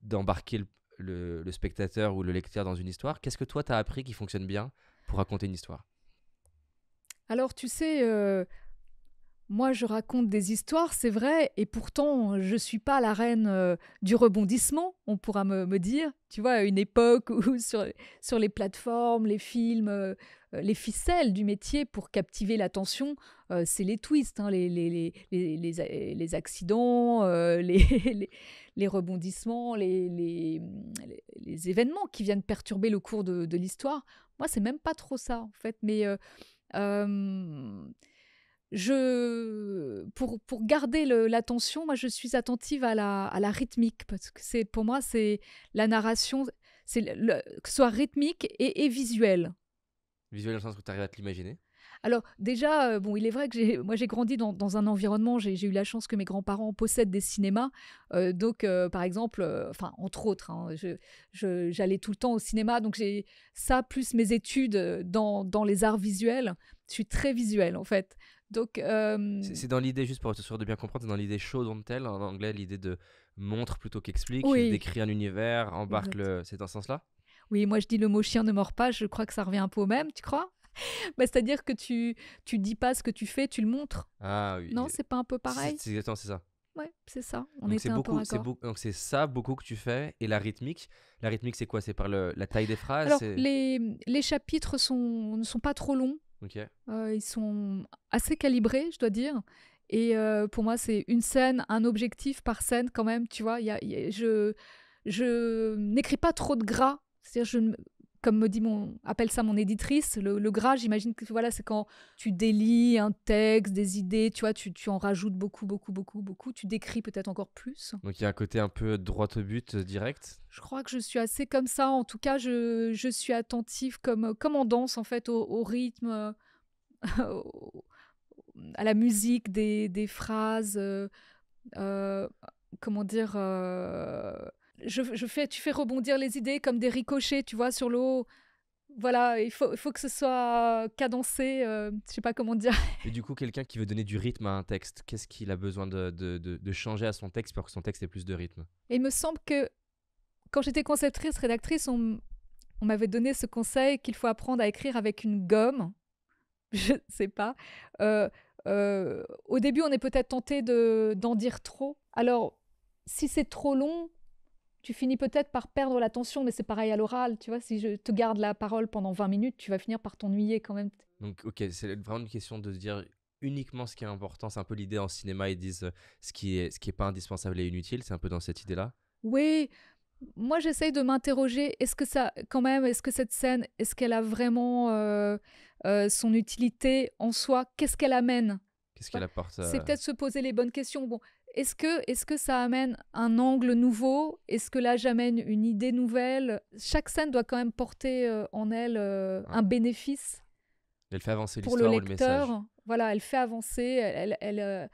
S2: d'embarquer le, spectateur ou le lecteur dans une histoire. Qu'est-ce que toi, tu as appris qui fonctionne bien pour raconter une histoire
S1: Alors, tu sais, euh, moi, je raconte des histoires, c'est vrai, et pourtant, je suis pas la reine euh, du rebondissement, on pourra me, dire. Tu vois, à une époque où sur, sur les plateformes, les films, euh, euh, les ficelles du métier pour captiver l'attention, c'est les twists, hein, les, les, les, les, accidents, les, rebondissements, les, événements qui viennent perturber le cours de, de l'histoire. Moi, c'est même pas trop ça, en fait, mais je, pour, garder l'attention, moi, je suis attentive à la, à la rythmique parce que c'est pour moi, c'est la narration, c'est que ce soit rythmique et, et visuel.
S2: Visuel dans le sens que tu arrives à te l'imaginer
S1: alors déjà, euh, bon, il est vrai que moi j'ai grandi dans, un environnement, j'ai eu la chance que mes grands-parents possèdent des cinémas. Euh, donc euh, par exemple, enfin entre autres, hein, j'allais tout le temps au cinéma. Donc j'ai ça plus mes études dans, dans, les arts visuels. Je suis très visuelle en fait. Donc, c'est,
S2: dans l'idée, juste pour être sûr de bien comprendre, c'est dans l'idée show don't tell en anglais, l'idée de montre plutôt qu'explique, d'écrire un univers, embarque le. C'est dans ce sens-là
S1: Oui, moi je dis le mot chien ne mord pas, je crois que ça revient un peu au même, tu crois bah, C'est-à-dire que tu tu dis pas ce que tu fais, tu le montres.
S2: Ah oui. Non,
S1: c'est pas un peu pareil c'est, Exactement, c'est ça. Ouais, c'est ça. On donc c'est beaucoup,
S2: donc c'est ça beaucoup que tu fais et la rythmique. La rythmique, c'est quoi C'est par le, la taille des phrases. Alors
S1: les, les chapitres sont ne sont pas trop longs. Euh, ils sont assez calibrés, je dois dire. Et euh, pour moi, c'est une scène, un objectif par scène quand même, tu vois. y a, je je n'écris pas trop de gras. C'est-à-dire, je, comme me dit mon, appelle ça mon éditrice, le, gras, j'imagine que voilà, c'est quand tu délies un texte, des idées, tu vois, tu, tu en rajoutes beaucoup, beaucoup, beaucoup, beaucoup, tu décris peut-être encore plus.
S2: Donc il y a un côté un peu droit au but euh, direct
S1: Je crois que je suis assez comme ça, en tout cas, je, je suis attentive comme, comme on danse en fait au, rythme, euh, à la musique des, des phrases, euh, comment dire je, fais, tu fais rebondir les idées comme des ricochets, tu vois, sur l'eau. Voilà, il faut, que ce soit cadencé, euh, je sais pas comment dire.
S2: Et du coup, quelqu'un qui veut donner du rythme à un texte, qu'est-ce qu'il a besoin de, changer à son texte pour que son texte ait plus de rythme
S1: il me semble que quand j'étais conceptrice, rédactrice, on, m'avait donné ce conseil qu'il faut apprendre à écrire avec une gomme. Je sais pas. Euh, euh, au début, on est peut-être tenté d'en dire trop. Alors, si c'est trop long, tu finis peut-être par perdre l'attention, mais c'est pareil à l'oral, tu vois, si je te garde la parole pendant 20 minutes, tu vas finir par t'ennuyer quand même.
S2: Donc, ok, c'est vraiment une question de dire uniquement ce qui est important, c'est un peu l'idée en cinéma, ils disent euh, ce qui est, ce qui est pas indispensable et inutile, c'est un peu dans cette idée-là
S1: Oui, moi j'essaye de m'interroger, est-ce que ça, quand même, est-ce que cette scène, est-ce qu'elle a vraiment euh, euh, son utilité en soi Qu'est-ce qu'elle amène
S2: Qu'est-ce qu'elle apporte C'est peut-être se
S1: poser les bonnes questions. Bon, est-ce que, est que ça amène un angle nouveau Est-ce que là j'amène une idée nouvelle Chaque scène doit quand même porter euh, en elle euh, un bénéfice.
S2: Elle fait avancer l'histoire le, ou le message.
S1: Voilà, elle fait avancer, elle, euh,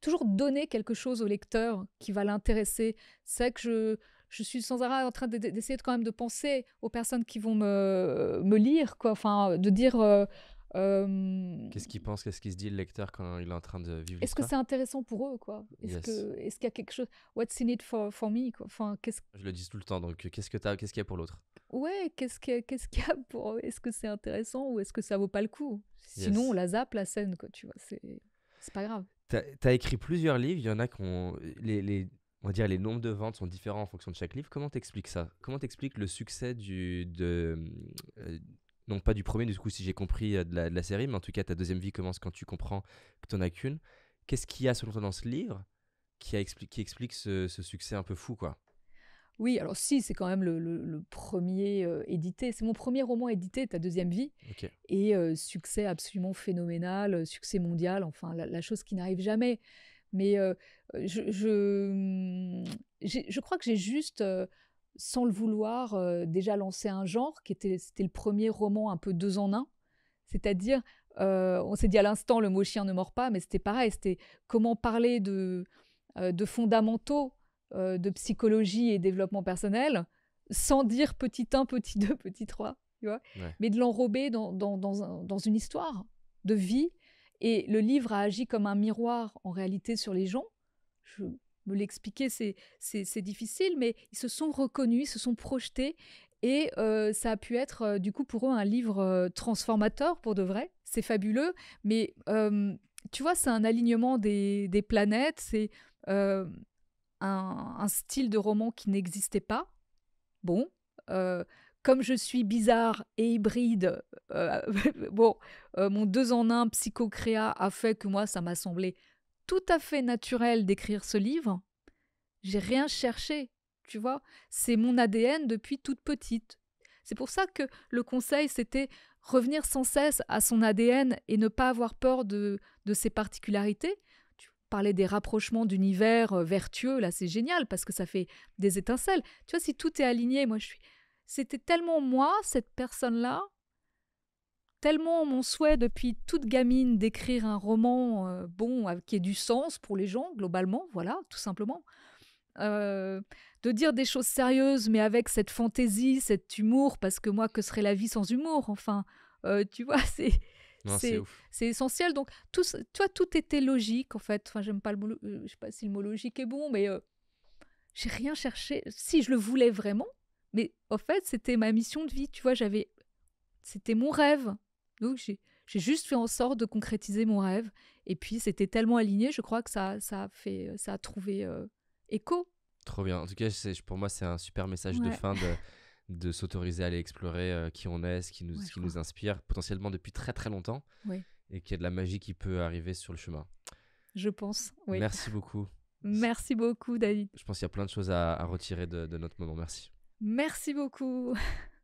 S1: toujours donner quelque chose au lecteur qui va l'intéresser. C'est vrai que je, je suis sans arrêt en train d'essayer de, quand même de penser aux personnes qui vont me, me lire, quoi. Enfin, de dire, Qu'est-ce
S2: qu'il pense, qu'est-ce qu'il se dit le lecteur quand il est en train de vivre Est-ce que c'est
S1: intéressant pour eux, quoi Est-ce qu'il y a quelque chose What's in it for, me enfin, qu'est-ce...
S2: Je le dis tout le temps, donc euh, qu'est-ce que qu'est-ce qu'il y a pour l'autre
S1: Ouais, qu'est-ce qu'il y quest a pour Est-ce que c'est intéressant ou est-ce que ça vaut pas le coup Sinon, on la zappe la scène, quoi. Tu vois, c'est, c'est pas grave.
S2: Tu as écrit plusieurs livres. Il y en a qui ont les, les on va dire les nombres de ventes sont différents en fonction de chaque livre. Comment t'expliques ça Comment t'expliques le succès du, de, euh, donc, pas du premier, du coup, si j'ai compris euh, de la, série, mais en tout cas, ta deuxième vie commence quand tu comprends que n'en as qu'une. Qu'est-ce qu'il y a, selon toi, dans ce livre qui, explique ce, succès un peu fou, quoi
S1: oui, alors si, c'est quand même le, premier euh, édité. C'est mon premier roman édité, Ta deuxième vie. Et euh, succès absolument phénoménal, succès mondial, enfin, la, chose qui n'arrive jamais. Mais je, je, hum, je, crois que j'ai juste sans le vouloir, euh, déjà lancé un genre, qui était, c'était le premier roman un peu deux en un. C'est-à-dire, euh, on s'est dit à l'instant, le mot chien ne mord pas, mais c'était pareil, c'était comment parler de, euh, fondamentaux de psychologie et développement personnel, sans dire petit 1, petit 2, petit 3, tu vois mais de l'enrober dans, dans, dans une histoire de vie. Et le livre a agi comme un miroir, en réalité, sur les gens. Je me l'expliquer, c'est difficile, mais ils se sont reconnus, ils se sont projetés et euh, ça a pu être, euh, du coup, pour eux, un livre euh, transformateur pour de vrai. C'est fabuleux. Mais tu vois, c'est un alignement des, planètes. C'est un, un, style de roman qui n'existait pas. Bon. comme je suis bizarre et hybride, bon, mon deux en un psychocréa a fait que moi, ça m'a semblé tout à fait naturel d'écrire ce livre. J'ai rien cherché, tu vois. C'est mon ADN depuis toute petite. C'est pour ça que le conseil, c'était revenir sans cesse à son ADN et ne pas avoir peur de, de ses particularités. Tu parlais des rapprochements d'univers euh, vertueux, là c'est génial parce que ça fait des étincelles. Tu vois, si tout est aligné, moi je suis... C'était tellement moi, cette personne-là, tellement mon souhait depuis toute gamine d'écrire un roman euh, bon, qui ait du sens pour les gens, globalement, voilà, tout simplement. Euh, de dire des choses sérieuses, mais avec cette fantaisie, cet humour, parce que moi, que serait la vie sans humour Enfin, euh, tu vois, c'est. C'est essentiel. Donc, tout, toi, tout était logique, en fait. Enfin, j'aime pas le je sais pas si le mot logique est bon, mais j'ai rien cherché. Si je le voulais vraiment, mais en fait, c'était ma mission de vie. Tu vois, j'avais, c'était mon rêve. Donc j'ai juste fait en sorte de concrétiser mon rêve. Et puis c'était tellement aligné, je crois que ça, ça, a, fait, ça a trouvé euh, écho.
S2: Trop bien. En tout cas, pour moi, c'est un super message de fin de, de s'autoriser à aller explorer euh, qui on est, ce qui nous, qui nous inspire potentiellement depuis très très longtemps. Et qu'il y a de la magie qui peut arriver sur le chemin.
S1: Je pense, oui. Merci beaucoup. Merci beaucoup, David.
S2: Je pense qu'il y a plein de choses à, retirer de notre moment. Merci.
S1: Merci beaucoup.